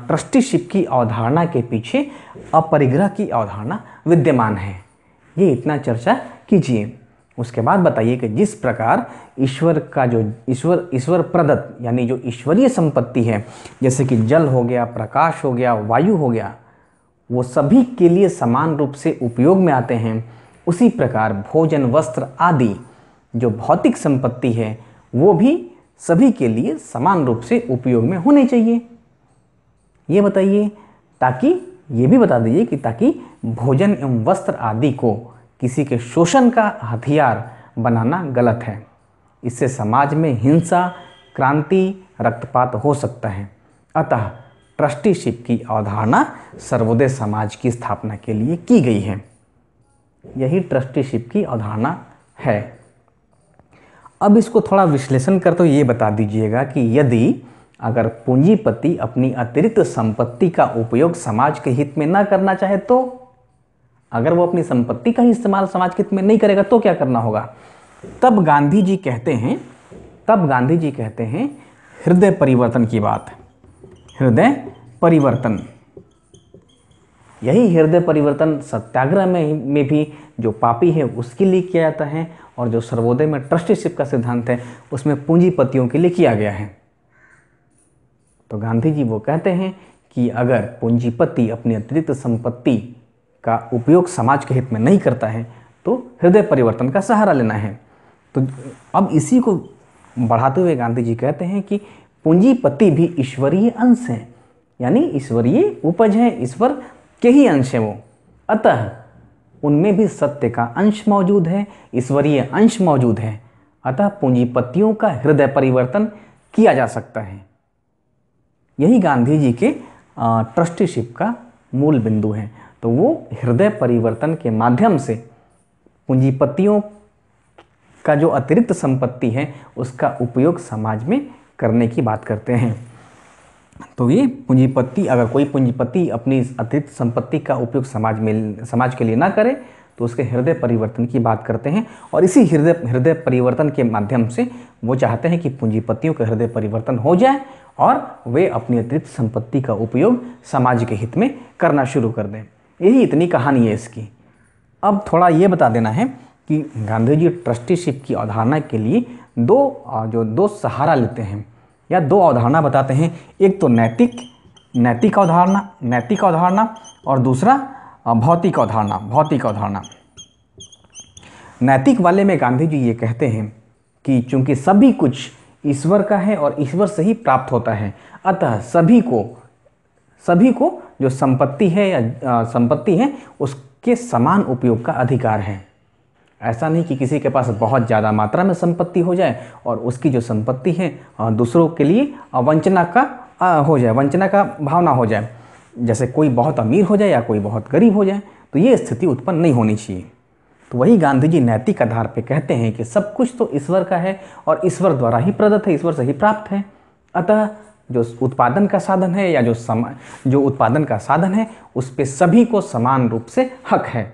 ट्रस्टीशिप की अवधारणा के पीछे अपरिग्रह की अवधारणा विद्यमान है ये इतना चर्चा कीजिए उसके बाद बताइए कि जिस प्रकार ईश्वर का जो ईश्वर ईश्वर प्रदत्त यानी जो ईश्वरीय संपत्ति है जैसे कि जल हो गया प्रकाश हो गया वायु हो गया वो सभी के लिए समान रूप से उपयोग में आते हैं उसी प्रकार भोजन वस्त्र आदि जो भौतिक संपत्ति है वो भी सभी के लिए समान रूप से उपयोग में होने चाहिए ये बताइए ताकि ये भी बता दीजिए कि ताकि भोजन एवं वस्त्र आदि को किसी के शोषण का हथियार बनाना गलत है इससे समाज में हिंसा क्रांति रक्तपात हो सकता है अतः ट्रस्टीशिप की अवधारणा सर्वोदय समाज की स्थापना के लिए की गई है यही ट्रस्टीशिप की अवधारणा है अब इसको थोड़ा विश्लेषण कर तो ये बता दीजिएगा कि यदि अगर पूंजीपति अपनी अतिरिक्त संपत्ति का उपयोग समाज के हित में न करना चाहे तो अगर वो अपनी संपत्ति का ही इस्तेमाल समाज हित में नहीं करेगा तो क्या करना होगा तब गांधी जी कहते हैं तब गांधी जी कहते हैं हृदय परिवर्तन की बात हृदय परिवर्तन यही हृदय परिवर्तन सत्याग्रह में में भी जो पापी है उसके लिए किया जाता है और जो सर्वोदय में ट्रस्टीशिप का सिद्धांत है उसमें पूंजीपतियों के लिए किया गया है तो गांधी जी वो कहते हैं कि अगर पूंजीपति अपनी अतिरिक्त संपत्ति का उपयोग समाज के हित में नहीं करता है तो हृदय परिवर्तन का सहारा लेना है तो अब इसी को बढ़ाते हुए गांधी जी कहते हैं कि पूंजीपति भी ईश्वरीय अंश हैं यानी ईश्वरीय उपज है ईश्वर के ही अंश हैं वो अतः उनमें भी सत्य का अंश मौजूद है ईश्वरीय अंश मौजूद है अतः पूंजीपतियों का हृदय परिवर्तन किया जा सकता है यही गांधी जी के ट्रस्टीशिप का मूल बिंदु है तो वो हृदय परिवर्तन के माध्यम से पूंजीपतियों का जो अतिरिक्त संपत्ति है उसका उपयोग समाज में करने की बात करते हैं तो ये पूंजीपति अगर कोई पूंजीपति अपनी अतिरिक्त संपत्ति का उपयोग समाज में समाज के लिए ना करे तो उसके हृदय परिवर्तन की बात करते हैं और इसी हृदय हृदय परिवर्तन के माध्यम से वो चाहते हैं कि पूंजीपतियों का हृदय परिवर्तन हो जाए और वे अपनी अतिरिक्त संपत्ति का उपयोग समाज के हित में करना शुरू कर दें यही इतनी कहानी है इसकी अब थोड़ा ये बता देना है कि गांधी जी ट्रस्टीशिप की अवधारणा के लिए दो जो दो सहारा लेते हैं या दो अवधारणा बताते हैं एक तो नैतिक नैतिक अवधारणा नैतिक अवधारणा और दूसरा भौतिक अवधारणा भौतिक अवधारणा नैतिक वाले में गांधी जी ये कहते हैं कि चूंकि सभी कुछ ईश्वर का है और ईश्वर से ही प्राप्त होता है अतः सभी को सभी को जो संपत्ति है या संपत्ति है उसके समान उपयोग का अधिकार है ऐसा नहीं कि किसी के पास बहुत ज़्यादा मात्रा में संपत्ति हो जाए और उसकी जो संपत्ति है दूसरों के लिए वंचना का हो जाए वंचना का भावना हो जाए जैसे कोई बहुत अमीर हो जाए या कोई बहुत गरीब हो जाए तो ये स्थिति उत्पन्न नहीं होनी चाहिए तो वही गांधी जी नैतिक आधार पर कहते हैं कि सब कुछ तो ईश्वर का है और ईश्वर द्वारा ही प्रदत्त है ईश्वर से ही प्राप्त है अतः जो उत्पादन का साधन है या जो समय जो उत्पादन का साधन है उस पर सभी को समान रूप से हक है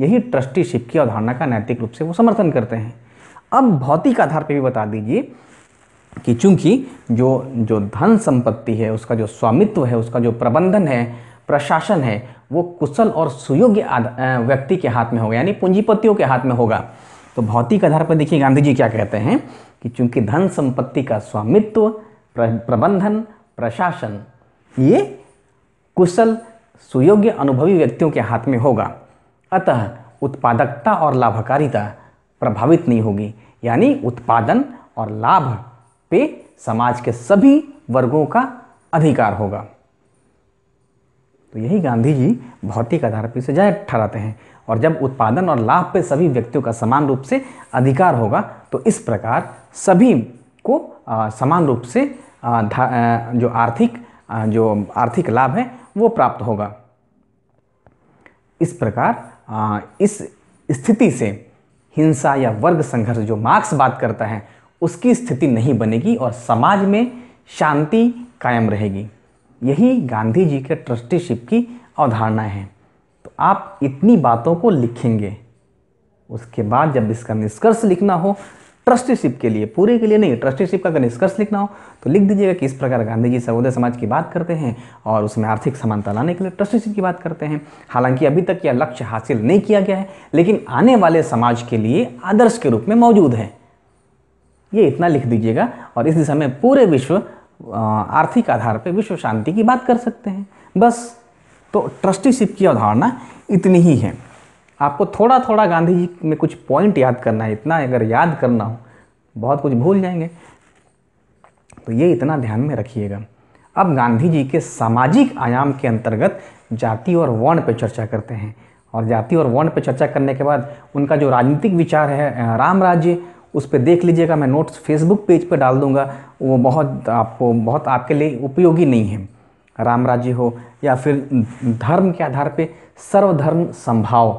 यही ट्रस्टीशिप की अवधारणा का नैतिक रूप से वो समर्थन करते हैं अब भौतिक आधार पर भी बता दीजिए कि चूंकि जो जो धन संपत्ति है उसका जो स्वामित्व है उसका जो प्रबंधन है प्रशासन है वो कुशल और सुयोग्य व्यक्ति के हाथ में होगा यानी पूंजीपतियों के हाथ में होगा तो भौतिक आधार पर देखिए गांधी जी क्या कहते हैं कि चूंकि धन संपत्ति का स्वामित्व प्रबंधन प्रशासन ये कुशल सुयोग्य अनुभवी व्यक्तियों के हाथ में होगा अतः उत्पादकता और लाभकारिता प्रभावित नहीं होगी यानी उत्पादन और लाभ पे समाज के सभी वर्गों का अधिकार होगा तो यही गांधी जी भौतिक आधार पर से जाए ठहराते हैं और जब उत्पादन और लाभ पे सभी व्यक्तियों का समान रूप से अधिकार होगा तो इस प्रकार सभी को आ, समान रूप से आ, जो आर्थिक आ, जो आर्थिक लाभ है वो प्राप्त होगा इस प्रकार आ, इस स्थिति से हिंसा या वर्ग संघर्ष जो मार्क्स बात करता है उसकी स्थिति नहीं बनेगी और समाज में शांति कायम रहेगी यही गांधी जी के ट्रस्टीशिप की अवधारणा है तो आप इतनी बातों को लिखेंगे उसके बाद जब इसका निष्कर्ष लिखना हो ट्रस्टीशिप के लिए पूरे के लिए नहीं ट्रस्टीशिप का अगर निष्कर्ष लिखना हो तो लिख दीजिएगा कि इस प्रकार गांधी जी सर्वोदय समाज की बात करते हैं और उसमें आर्थिक समानता लाने के लिए ट्रस्टीशिप की बात करते हैं हालांकि अभी तक यह लक्ष्य हासिल नहीं किया गया है लेकिन आने वाले समाज के लिए आदर्श के रूप में मौजूद है ये इतना लिख दीजिएगा और इस दिशा में पूरे विश्व आर्थिक आधार पर विश्व शांति की बात कर सकते हैं बस तो ट्रस्टीशिप की अवधारणा इतनी ही है आपको थोड़ा थोड़ा गांधी जी में कुछ पॉइंट याद करना है इतना अगर याद करना हो बहुत कुछ भूल जाएंगे तो ये इतना ध्यान में रखिएगा अब गांधी जी के सामाजिक आयाम के अंतर्गत जाति और वर्ण पर चर्चा करते हैं और जाति और वर्ण पर चर्चा करने के बाद उनका जो राजनीतिक विचार है राम राज्य उस पर देख लीजिएगा मैं नोट्स फेसबुक पेज पर पे डाल दूंगा वो बहुत आपको बहुत आपके लिए उपयोगी नहीं है राम राज्य हो या फिर धर्म के आधार पे सर्वधर्म संभाव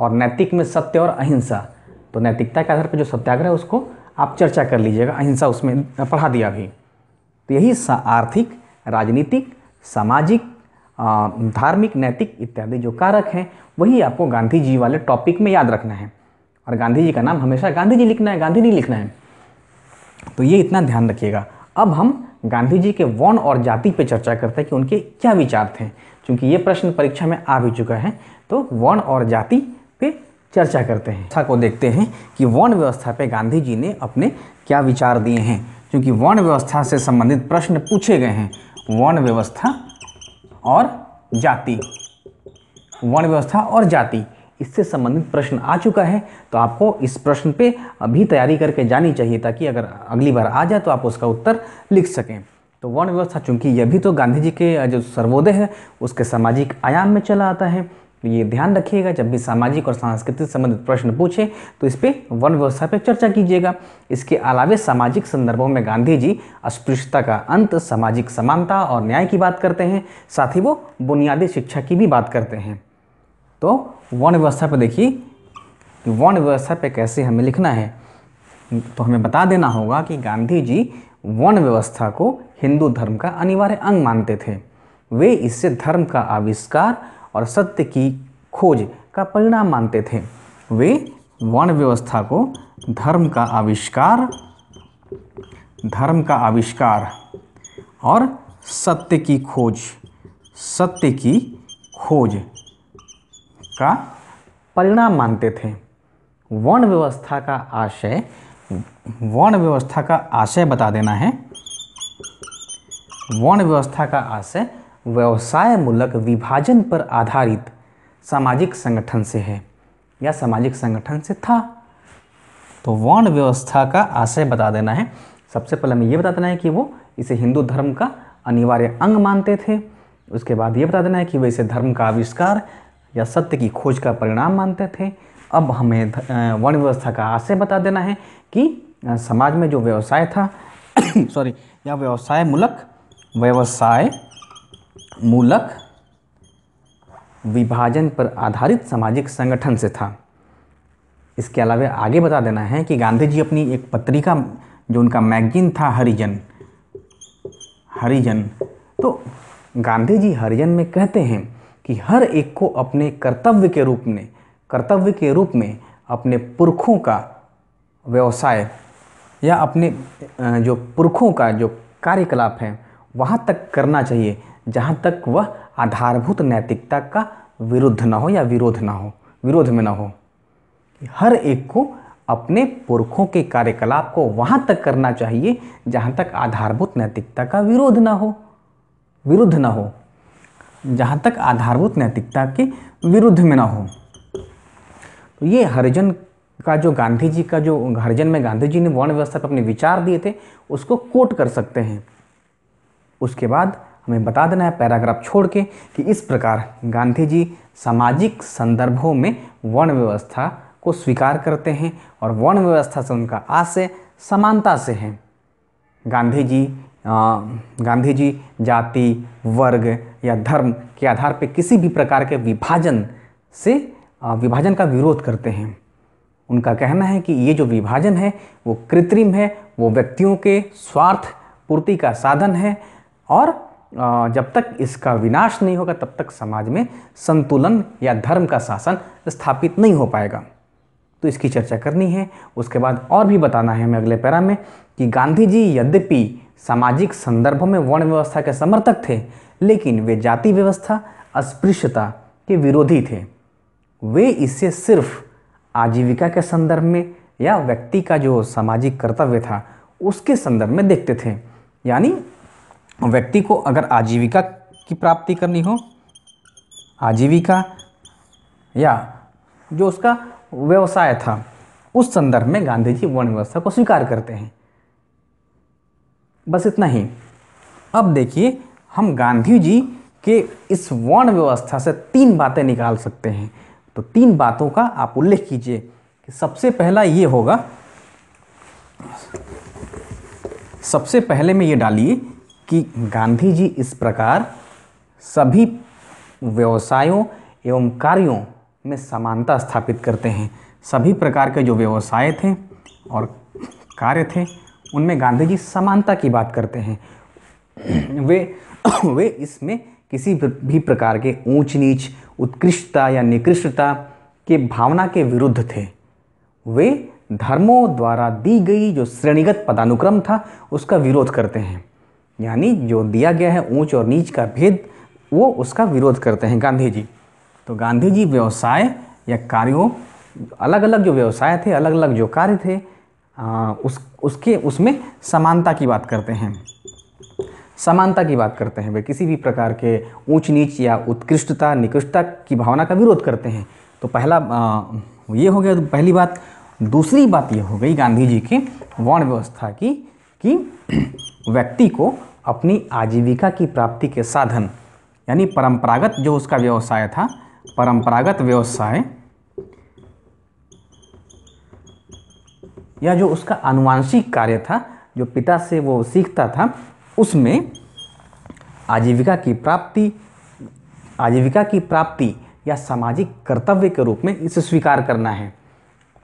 और नैतिक में सत्य और अहिंसा तो नैतिकता के आधार पर जो सत्याग्रह उसको आप चर्चा कर लीजिएगा अहिंसा उसमें पढ़ा दिया भी तो यही आर्थिक राजनीतिक सामाजिक धार्मिक नैतिक इत्यादि जो कारक हैं वही आपको गांधी जी वाले टॉपिक में याद रखना है और गांधी जी का नाम हमेशा गांधी जी लिखना है गांधी नहीं लिखना है तो ये इतना ध्यान रखिएगा अब हम गांधी जी के वर्ण और जाति पे चर्चा करता है कि उनके क्या विचार थे क्योंकि ये प्रश्न परीक्षा में आ भी चुका है तो वर्ण और जाति पे चर्चा करते हैं को देखते हैं कि वन व्यवस्था पे गांधी जी ने अपने क्या विचार दिए हैं क्योंकि वर्ण व्यवस्था से संबंधित प्रश्न पूछे गए हैं वन व्यवस्था और जाति वर्ण व्यवस्था और जाति इससे संबंधित प्रश्न आ चुका है तो आपको इस प्रश्न पे अभी तैयारी करके जानी चाहिए ताकि अगर अगली बार आ जाए तो आप उसका उत्तर लिख सकें तो वर्ण व्यवस्था चूंकि यह भी तो गांधी जी के जो सर्वोदय है उसके सामाजिक आयाम में चला आता है तो ये ध्यान रखिएगा जब भी सामाजिक और सांस्कृतिक संबंधित प्रश्न पूछे तो इस पर वन व्यवस्था पर चर्चा कीजिएगा इसके अलावे सामाजिक संदर्भों में गांधी जी अस्पृश्यता का अंत सामाजिक समानता और न्याय की बात करते हैं साथ ही वो बुनियादी शिक्षा की भी बात करते हैं तो वर्ण व्यवस्था पर देखिए कि वर्ण व्यवस्था पे कैसे हमें लिखना है तो हमें बता देना होगा कि गांधी जी वर्ण व्यवस्था को हिंदू धर्म का अनिवार्य अंग मानते थे वे इससे धर्म का आविष्कार और सत्य की खोज का परिणाम मानते थे वे वर्ण व्यवस्था को धर्म का आविष्कार धर्म का आविष्कार और सत्य की खोज सत्य की खोज का परिणाम मानते थे वर्ण व्यवस्था का आशय वर्ण व्यवस्था का आशय बता देना है वर्ण व्यवस्था का आशय व्यवसाय मूलक विभाजन पर आधारित सामाजिक संगठन से है या सामाजिक संगठन से था तो वर्ण व्यवस्था का आशय बता देना है सबसे पहले हमें यह बता देना है कि वो इसे हिंदू धर्म का अनिवार्य अंग मानते थे उसके बाद ये बता देना है कि वह इसे धर्म का आविष्कार या सत्य की खोज का परिणाम मानते थे अब हमें वर्ण व्यवस्था का आशय बता देना है कि समाज में जो व्यवसाय था सॉरी या व्यवसाय मूलक व्यवसाय मूलक विभाजन पर आधारित सामाजिक संगठन से था इसके अलावा आगे बता देना है कि गांधी जी अपनी एक पत्रिका जो उनका मैगजीन था हरिजन हरिजन तो गांधी जी हरिजन में कहते हैं कि हर एक को अपने कर्तव्य के रूप में कर्तव्य के रूप में अपने पुरखों का व्यवसाय या अपने जो पुरखों का जो कार्यकलाप है वहाँ तक करना चाहिए जहाँ तक वह आधारभूत नैतिकता का विरुद्ध ना हो या विरोध ना हो विरोध में ना हो हर एक को अपने पुरखों के कार्यकलाप को वहाँ तक करना चाहिए जहाँ तक आधारभूत नैतिकता का विरोध ना हो विरुद्ध ना हो जहाँ तक आधारभूत नैतिकता के विरुद्ध में ना हो तो ये हरिजन का जो गांधी जी का जो हरिजन में गांधी जी ने वर्ण व्यवस्था पर अपने विचार दिए थे उसको कोट कर सकते हैं उसके बाद हमें बता देना है पैराग्राफ छोड़ के कि इस प्रकार गांधी जी सामाजिक संदर्भों में वर्ण व्यवस्था को स्वीकार करते हैं और वर्ण व्यवस्था से उनका आशय समानता से है गांधी जी गांधी जी जाति वर्ग या धर्म के आधार पर किसी भी प्रकार के विभाजन से विभाजन का विरोध करते हैं उनका कहना है कि ये जो विभाजन है वो कृत्रिम है वो व्यक्तियों के स्वार्थ पूर्ति का साधन है और जब तक इसका विनाश नहीं होगा तब तक समाज में संतुलन या धर्म का शासन स्थापित नहीं हो पाएगा तो इसकी चर्चा करनी है उसके बाद और भी बताना है हमें अगले पैरा में कि गांधी जी यद्यपि सामाजिक संदर्भ में वर्ण व्यवस्था के समर्थक थे लेकिन वे जाति व्यवस्था अस्पृश्यता के विरोधी थे वे इसे सिर्फ आजीविका के संदर्भ में या व्यक्ति का जो सामाजिक कर्तव्य था उसके संदर्भ में देखते थे यानी व्यक्ति को अगर आजीविका की प्राप्ति करनी हो आजीविका या जो उसका व्यवसाय था उस संदर्भ में गांधी जी वर्ण व्यवस्था को स्वीकार करते हैं बस इतना ही अब देखिए हम गांधी जी के इस वर्ण व्यवस्था से तीन बातें निकाल सकते हैं तो तीन बातों का आप उल्लेख कीजिए कि सबसे पहला ये होगा सबसे पहले में ये डालिए कि गांधी जी इस प्रकार सभी व्यवसायों एवं कार्यों में समानता स्थापित करते हैं सभी प्रकार के जो व्यवसाय थे और कार्य थे उनमें गांधी जी समानता की बात करते हैं वे वे इसमें किसी भी प्रकार के ऊंच नीच उत्कृष्टता या निकृष्टता के भावना के विरुद्ध थे वे धर्मों द्वारा दी गई जो श्रेणीगत पदानुक्रम था उसका विरोध करते हैं यानी जो दिया गया है ऊंच और नीच का भेद वो उसका विरोध करते हैं गांधी जी तो गांधी जी व्यवसाय या कार्यों अलग अलग जो व्यवसाय थे अलग अलग जो कार्य थे आ, उस उसके उसमें समानता की बात करते हैं समानता की बात करते हैं वे किसी भी प्रकार के ऊंच नीच या उत्कृष्टता निकृष्टता की भावना का विरोध करते हैं तो पहला आ, ये हो गया तो पहली बात दूसरी बात ये हो गई गांधी जी के वर्ण व्यवस्था की कि व्यक्ति को अपनी आजीविका की प्राप्ति के साधन यानी परंपरागत जो उसका व्यवसाय था परंपरागत व्यवसाय या जो उसका अनुवांशिक कार्य था जो पिता से वो सीखता था उसमें आजीविका की प्राप्ति आजीविका की प्राप्ति या सामाजिक कर्तव्य के रूप में इसे स्वीकार करना है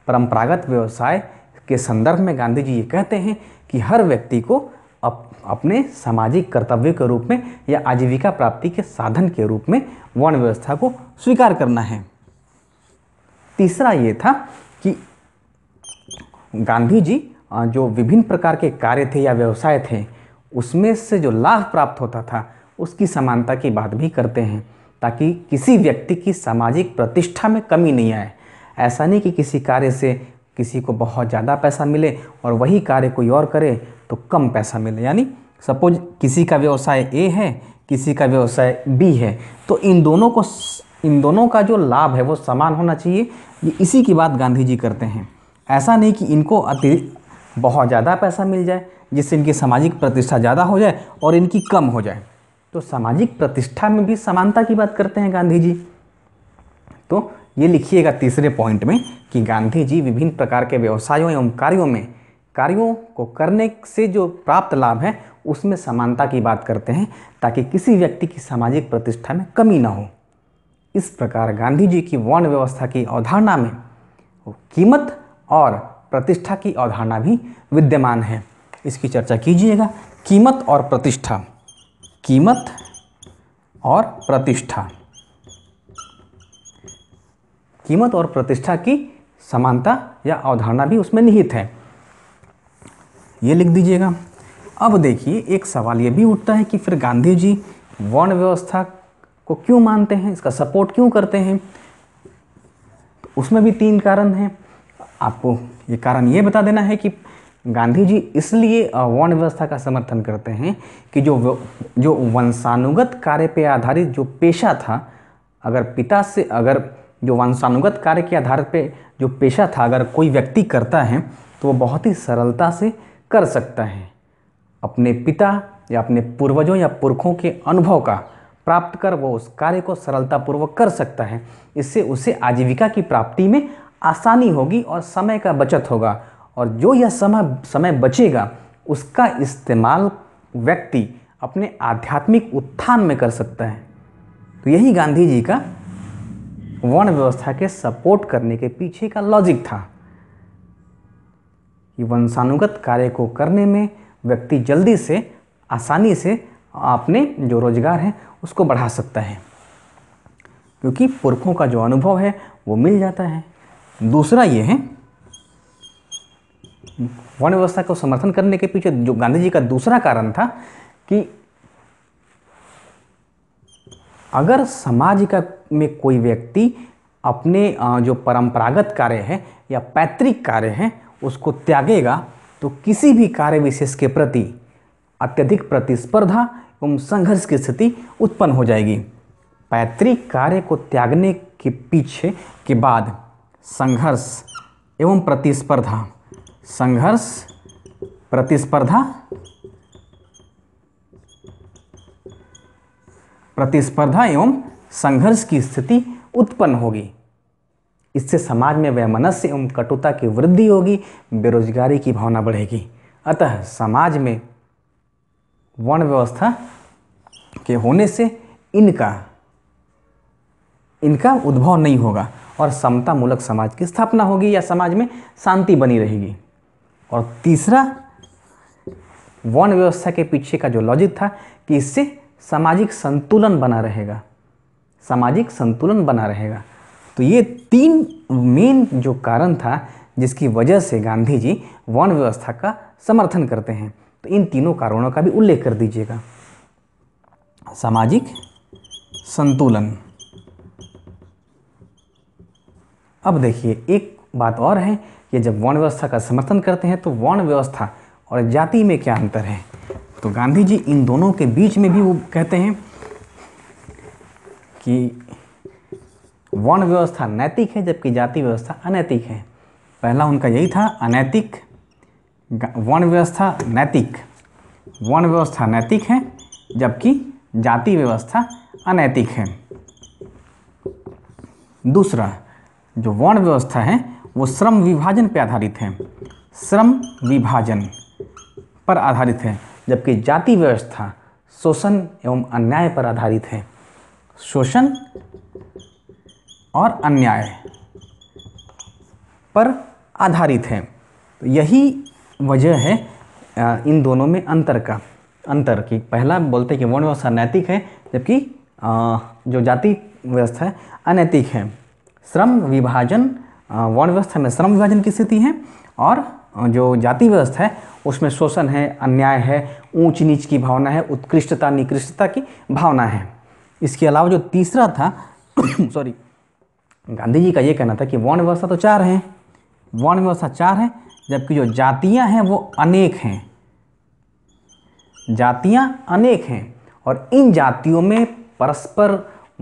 परंपरागत व्यवसाय के संदर्भ में गांधी जी ये कहते हैं कि हर व्यक्ति को अप, अपने सामाजिक कर्तव्य के रूप में या आजीविका प्राप्ति के साधन के रूप में वर्ण व्यवस्था को स्वीकार करना है तीसरा ये था कि गांधी जी जो विभिन्न प्रकार के कार्य थे या व्यवसाय थे उसमें से जो लाभ प्राप्त होता था उसकी समानता की बात भी करते हैं ताकि किसी व्यक्ति की सामाजिक प्रतिष्ठा में कमी नहीं आए ऐसा नहीं कि किसी कार्य से किसी को बहुत ज़्यादा पैसा मिले और वही कार्य कोई और करे तो कम पैसा मिले यानी सपोज किसी का व्यवसाय ए है किसी का व्यवसाय बी है तो इन दोनों को इन दोनों का जो लाभ है वो समान होना चाहिए ये इसी की बात गांधी जी करते हैं ऐसा नहीं कि इनको अति बहुत ज़्यादा पैसा मिल जाए जिससे इनकी सामाजिक प्रतिष्ठा ज़्यादा हो जाए और इनकी कम हो जाए तो सामाजिक प्रतिष्ठा में भी समानता की बात करते हैं गांधी जी तो ये लिखिएगा तीसरे पॉइंट में कि गांधी जी विभिन्न प्रकार के व्यवसायों एवं कार्यों में कार्यों को करने से जो प्राप्त लाभ है उसमें समानता की बात करते हैं ताकि किसी व्यक्ति की सामाजिक प्रतिष्ठा में कमी ना हो इस प्रकार गांधी जी की वर्ण व्यवस्था की अवधारणा में कीमत और प्रतिष्ठा की अवधारणा भी विद्यमान है इसकी चर्चा कीजिएगा कीमत और प्रतिष्ठा कीमत और प्रतिष्ठा कीमत और प्रतिष्ठा की समानता या अवधारणा भी उसमें निहित है ये लिख दीजिएगा अब देखिए एक सवाल ये भी उठता है कि फिर गांधी जी वर्ण व्यवस्था को क्यों मानते हैं इसका सपोर्ट क्यों करते हैं उसमें भी तीन कारण हैं आपको ये कारण ये बता देना है कि गांधी जी इसलिए वर्ण व्यवस्था का समर्थन करते हैं कि जो जो वंशानुगत कार्य पे आधारित जो पेशा था अगर पिता से अगर जो वंशानुगत कार्य के आधार पे जो पेशा था अगर कोई व्यक्ति करता है तो वो बहुत ही सरलता से कर सकता है अपने पिता या अपने पूर्वजों या पुरखों के अनुभव का प्राप्त कर वो उस कार्य को सरलतापूर्वक कर सकता है इससे उसे आजीविका की प्राप्ति में आसानी होगी और समय का बचत होगा और जो यह समय समय बचेगा उसका इस्तेमाल व्यक्ति अपने आध्यात्मिक उत्थान में कर सकता है तो यही गांधी जी का वर्ण व्यवस्था के सपोर्ट करने के पीछे का लॉजिक था कि वंशानुगत कार्य को करने में व्यक्ति जल्दी से आसानी से अपने जो रोजगार है उसको बढ़ा सकता है क्योंकि पुरखों का जो अनुभव है वो मिल जाता है दूसरा ये है वर्ण व्यवस्था को समर्थन करने के पीछे जो गांधी जी का दूसरा कारण था कि अगर समाज का में कोई व्यक्ति अपने जो परंपरागत कार्य है या पैतृक कार्य है उसको त्यागेगा तो किसी भी कार्य विशेष के प्रति अत्यधिक प्रतिस्पर्धा एवं संघर्ष की स्थिति उत्पन्न हो जाएगी पैतृक कार्य को त्यागने के पीछे के बाद संघर्ष एवं प्रतिस्पर्धा संघर्ष प्रतिस्पर्धा प्रतिस्पर्धा एवं संघर्ष की स्थिति उत्पन्न होगी इससे समाज में वैमनस्य एवं कटुता की वृद्धि होगी बेरोजगारी की भावना बढ़ेगी अतः समाज में वर्ण व्यवस्था के होने से इनका इनका उद्भव नहीं होगा और समतामूलक समाज की स्थापना होगी या समाज में शांति बनी रहेगी और तीसरा वर्ण व्यवस्था के पीछे का जो लॉजिक था कि इससे सामाजिक संतुलन बना रहेगा सामाजिक संतुलन बना रहेगा तो ये तीन मेन जो कारण था जिसकी वजह से गांधी जी वर्ण व्यवस्था का समर्थन करते हैं तो इन तीनों कारणों का भी उल्लेख कर दीजिएगा सामाजिक संतुलन अब देखिए एक बात और है कि जब वर्ण व्यवस्था का समर्थन करते हैं तो वर्ण व्यवस्था और जाति में क्या अंतर है तो गांधी जी इन दोनों के बीच में भी वो कहते हैं कि वर्ण व्यवस्था नैतिक है जबकि जाति व्यवस्था अनैतिक है पहला उनका यही था अनैतिक वर्ण व्यवस्था नैतिक वर्ण व्यवस्था नैतिक है जबकि जाति व्यवस्था अनैतिक है दूसरा जो वर्ण व्यवस्था है वो श्रम विभाजन पर आधारित है श्रम विभाजन पर आधारित है जबकि जाति व्यवस्था शोषण एवं अन्याय पर आधारित है शोषण और अन्याय पर आधारित है तो यही वजह है इन दोनों में अंतर का अंतर कि पहला बोलते हैं कि वर्ण व्यवस्था नैतिक है जबकि जो जाति व्यवस्था है अनैतिक है श्रम विभाजन वर्ण व्यवस्था में श्रम विभाजन की स्थिति है और जो जाति व्यवस्था है उसमें शोषण है अन्याय है ऊंच नीच की भावना है उत्कृष्टता निकृष्टता की भावना है इसके अलावा जो तीसरा था सॉरी गांधी जी का ये कहना था कि वर्ण व्यवस्था तो चार हैं वर्ण व्यवस्था चार है जबकि जो जातियां हैं वो अनेक हैं जातियां अनेक हैं और इन जातियों में परस्पर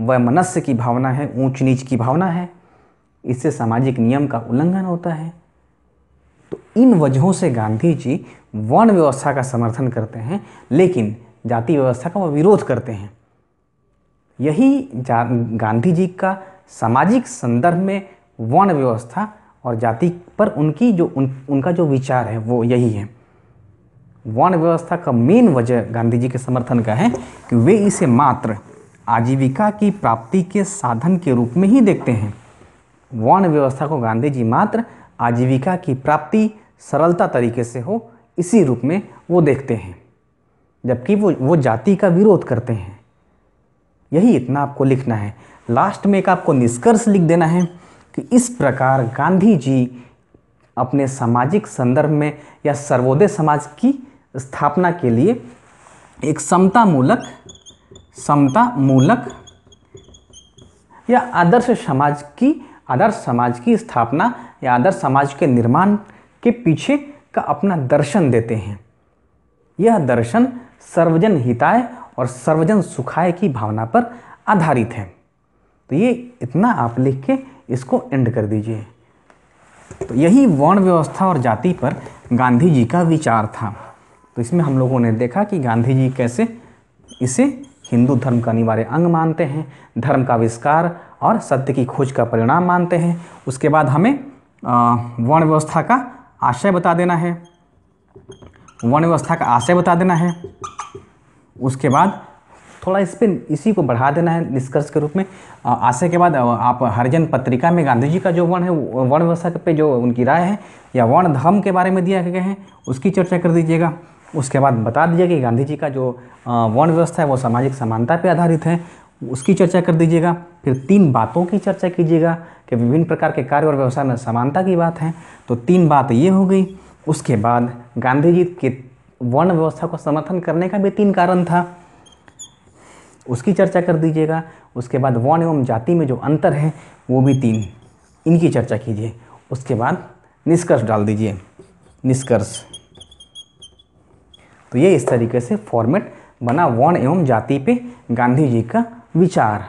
व मनस्य की भावना है ऊंच नीच की भावना है इससे सामाजिक नियम का उल्लंघन होता है तो इन वजहों से गांधी जी वर्ण व्यवस्था का समर्थन करते हैं लेकिन जाति व्यवस्था का वह विरोध करते हैं यही गांधी जी का सामाजिक संदर्भ में वर्ण व्यवस्था और जाति पर उनकी जो उन, उनका जो विचार है वो यही है वर्ण व्यवस्था का मेन वजह गांधी जी के समर्थन का है कि वे इसे मात्र आजीविका की प्राप्ति के साधन के रूप में ही देखते हैं वर्ण व्यवस्था को गांधी जी मात्र आजीविका की प्राप्ति सरलता तरीके से हो इसी रूप में वो देखते हैं जबकि वो वो जाति का विरोध करते हैं यही इतना आपको लिखना है लास्ट में एक आपको निष्कर्ष लिख देना है कि इस प्रकार गांधी जी अपने सामाजिक संदर्भ में या सर्वोदय समाज की स्थापना के लिए एक समता मूलक समता मूलक या आदर्श समाज की आदर्श समाज की स्थापना या आदर्श समाज के निर्माण के पीछे का अपना दर्शन देते हैं यह दर्शन सर्वजन हिताय और सर्वजन सुखाय की भावना पर आधारित है तो ये इतना आप लिख के इसको एंड कर दीजिए तो यही वर्ण व्यवस्था और जाति पर गांधी जी का विचार था तो इसमें हम लोगों ने देखा कि गांधी जी कैसे इसे हिंदू धर्म का अनिवार्य अंग मानते हैं धर्म का आविष्कार और सत्य की खोज का परिणाम मानते हैं उसके बाद हमें वर्ण व्यवस्था का आशय बता देना है वर्ण व्यवस्था का आशय बता देना है उसके बाद थोड़ा इस पर इसी को बढ़ा देना है निष्कर्ष के रूप में आशय के बाद आप हरिजन पत्रिका में गांधी जी का जो वर्ण है वर्ण व्यवस्था पे जो उनकी राय है या वर्ण धर्म के बारे में दिया गया है उसकी चर्चा कर दीजिएगा उसके बाद बता दीजिए कि गांधी जी का जो वर्ण व्यवस्था है वो सामाजिक समानता पर आधारित है उसकी चर्चा कर दीजिएगा फिर तीन बातों की चर्चा कीजिएगा कि विभिन्न प्रकार के कार्य और व्यवसाय में समानता की बात है तो तीन बात ये हो गई उसके बाद गांधी जी के वर्ण व्यवस्था को समर्थन करने का भी तीन कारण था उसकी चर्चा कर दीजिएगा उसके बाद वर्ण एवं जाति में जो अंतर है वो भी तीन इनकी चर्चा कीजिए उसके बाद निष्कर्ष डाल दीजिए निष्कर्ष तो ये इस तरीके से फॉर्मेट बना वर्ण एवं जाति पे गांधी जी का विचार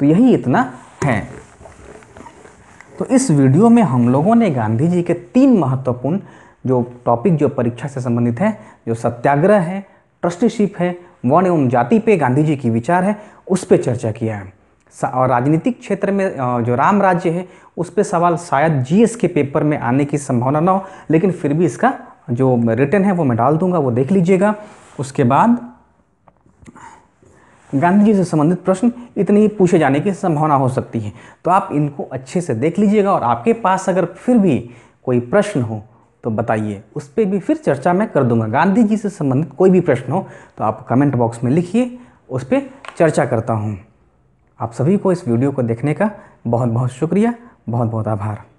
तो यही इतना है तो इस वीडियो में हम लोगों ने गांधी जी के तीन महत्वपूर्ण जो टॉपिक जो परीक्षा से संबंधित है जो सत्याग्रह है ट्रस्टीशिप है वर्ण एवं जाति पे गांधी जी की विचार है उस पर चर्चा किया है और राजनीतिक क्षेत्र में जो राम राज्य है उस पर सवाल शायद जीएस के पेपर में आने की संभावना ना हो लेकिन फिर भी इसका जो रिटर्न है वो मैं डाल दूंगा वो देख लीजिएगा उसके बाद गांधी जी से संबंधित प्रश्न इतने ही पूछे जाने की संभावना हो सकती है तो आप इनको अच्छे से देख लीजिएगा और आपके पास अगर फिर भी कोई प्रश्न हो तो बताइए उस पर भी फिर चर्चा मैं कर दूंगा गांधी जी से संबंधित कोई भी प्रश्न हो तो आप कमेंट बॉक्स में लिखिए उस पर चर्चा करता हूँ आप सभी को इस वीडियो को देखने का बहुत बहुत शुक्रिया बहुत बहुत आभार